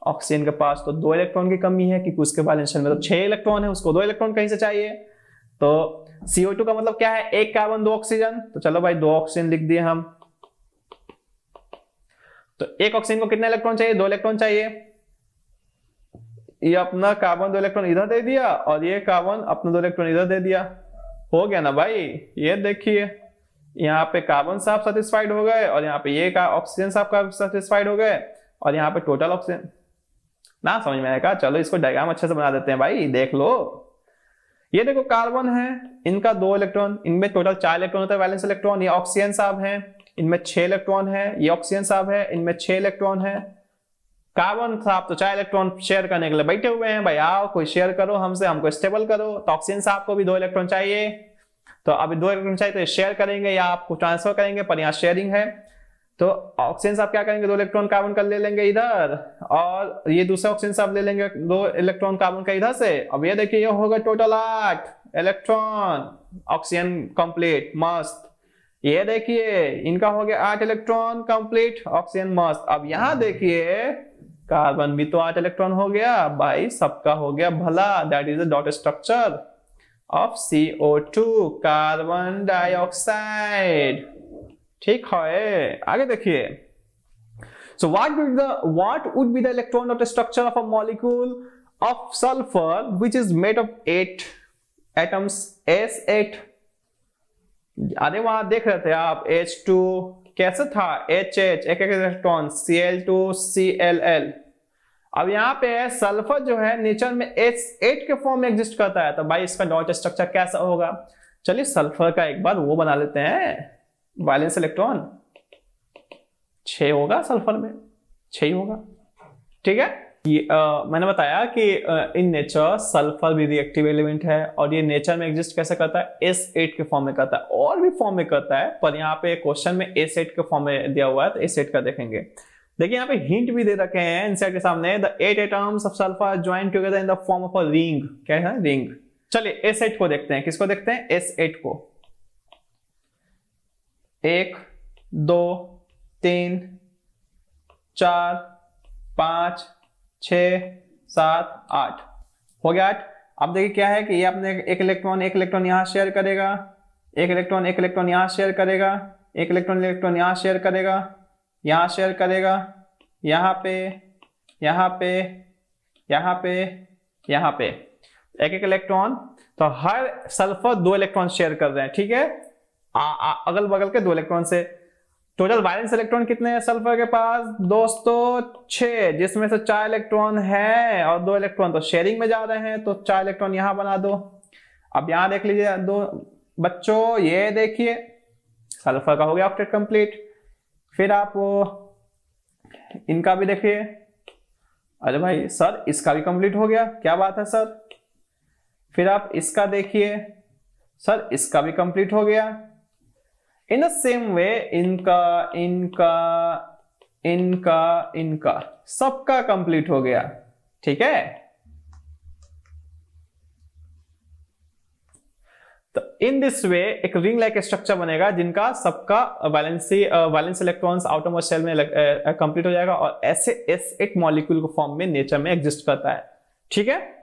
ऑक्सीजन के पास तो दो इलेक्ट्रॉन की कमी है क्योंकि उसके वाले में तो छह इलेक्ट्रॉन है उसको दो इलेक्ट्रॉन कहीं से चाहिए तो CO2 का मतलब क्या है एक कार्बन दो ऑक्सीजन तो चलो भाई दो ऑक्सीजन लिख दिए हम तो एक ऑक्सीजन को कितने इलेक्ट्रॉन चाहिए दो इलेक्ट्रॉन चाहिए ये अपना कार्बन दो इलेक्ट्रॉन इधर दे दिया और ये कार्बन अपना दो इलेक्ट्रॉन इधर दे दिया हो गया ना भाई ये देखिए यहाँ पे कार्बन साफ सेटिस्फाइड हो गए और यहाँ पे ये ऑक्सीजन साफ सेटिस्फाइड हो गए और यहाँ पे टोटल ऑक्सीजन ना समझ में आएगा चलो इसको डायग्राम अच्छे से बना देते हैं भाई देख लो ये देखो कार्बन है इनका दो इलेक्ट्रॉन इनमें टोटल चार इलेक्ट्रॉन होता है वैलेंस इलेक्ट्रॉन ये ऑक्सीजन साहब है इनमें छह इलेक्ट्रॉन है ये ऑक्सीजन साहब है इनमें छह इलेक्ट्रॉन है कार्बन साहब तो चार इलेक्ट्रॉन शेयर करने के लिए बैठे हुए हैं भाई आओ कोई शेयर करो हमसे हमको स्टेबल करो तो ऑक्सीजन साहब को भी दो इलेक्ट्रॉन चाहिए तो अभी दो इलेक्ट्रॉन चाहिए तो शेयर करेंगे या आपको ट्रांसफर करेंगे पर यहाँ शेयरिंग है तो ऑक्सीजन आप क्या करेंगे दो इलेक्ट्रॉन कार्बन का ले लेंगे इधर और ये दूसरा ऑक्सीजन आप ले लेंगे दो इलेक्ट्रॉन कार्बन का इधर से अब ये देखिए ये होगा टोटल आठ इलेक्ट्रॉन ऑक्सीजन कंप्लीट मस्त ये देखिए इनका हो गया आठ इलेक्ट्रॉन कंप्लीट ऑक्सीजन मस्त अब यहां देखिए कार्बन भी तो आठ इलेक्ट्रॉन हो गया भाई सबका हो गया भला that is a dot structure of two carbon dioxide ठीक है आगे देखिए so what would the what would be the electron structure of a a molecule of sulfur which is made of eight atoms s8 अरे वहां देख रहे थे आप H2 कैसे था एच एच एक एक electron C L two C L L अब यहाँ पे सल्फर जो है नेचर में एच एट के फॉर्म में एग्जिस्ट करता है तो भाई इसका डॉट स्ट्रक्चर कैसा होगा चलिए सल्फर का एक बार वो बना लेते हैं वायलेंस इलेक्ट्रॉन छ होगा सल्फर में छ ही होगा ठीक है ये आ, मैंने बताया कि इन नेचर सल्फर भी रिएक्टिव एलिमेंट है और ये नेचर में एग्जिस्ट कैसे करता है एस एट के फॉर्म में करता है और भी फॉर्म में करता है पर यहाँ पे क्वेश्चन में एस एट के फॉर्म में दिया हुआ है तो एस एट का देखेंगे देखिए यहाँ पे हिंट भी दे रखे हैं इनसाइड के सामने the eight atoms of sulphur join together in the form of a ring क्या है रिंग चलिए एस एट को देखते हैं किसको देखते हैं एस एट को एक दो तीन चार पाँच छ सात आठ हो गया आठ अब देखिए क्या है कि ये अपने एक इलेक्ट्रॉन एक इलेक्ट्रॉन यहाँ शेयर करेगा एक इलेक्ट्रॉन एक इलेक्ट्रॉन यहाँ शेयर करेगा एक इलेक्ट्रॉन इलेक्ट्रॉन यहाँ शेयर करेगा यहाँ शेयर करेगा यहाँ पे यहाँ पे यहाँ पे यहाँ पे एक एक इलेक्ट्रॉन तो हर सल्फर दो इलेक्ट्रॉन शेयर कर रहे हैं ठीक है आ, आ, अगल बगल के दो इलेक्ट्रॉन से टोटल वायलेंस इलेक्ट्रॉन कितने हैं सल्फर के पास दोस्तों तो छह जिसमें से चार इलेक्ट्रॉन है और दो इलेक्ट्रॉन तो शेयरिंग में जा रहे हैं तो चार इलेक्ट्रॉन यहां बना दो अब यहां देख लीजिए दो बच्चों ये देखिए सल्फर का हो गया ऑक्टेट कंप्लीट फिर आप इनका भी देखिए अरे भाई सर इसका भी कंप्लीट हो गया क्या बात है सर फिर आप इसका देखिए सर इसका भी कंप्लीट हो गया इन द सेम वे इनका इनका इनका इनका सबका कंप्लीट हो गया ठीक है तो इन दिस वे एक रिंग लाइक स्ट्रक्चर बनेगा जिनका सबका वैलेंसी वैलेंस इलेक्ट्रॉन्स आउटोमो सेल में कंप्लीट हो जाएगा और ऐसे एस एक मॉलिक्यूल को फॉर्म में नेचर में एग्जिस्ट करता है ठीक है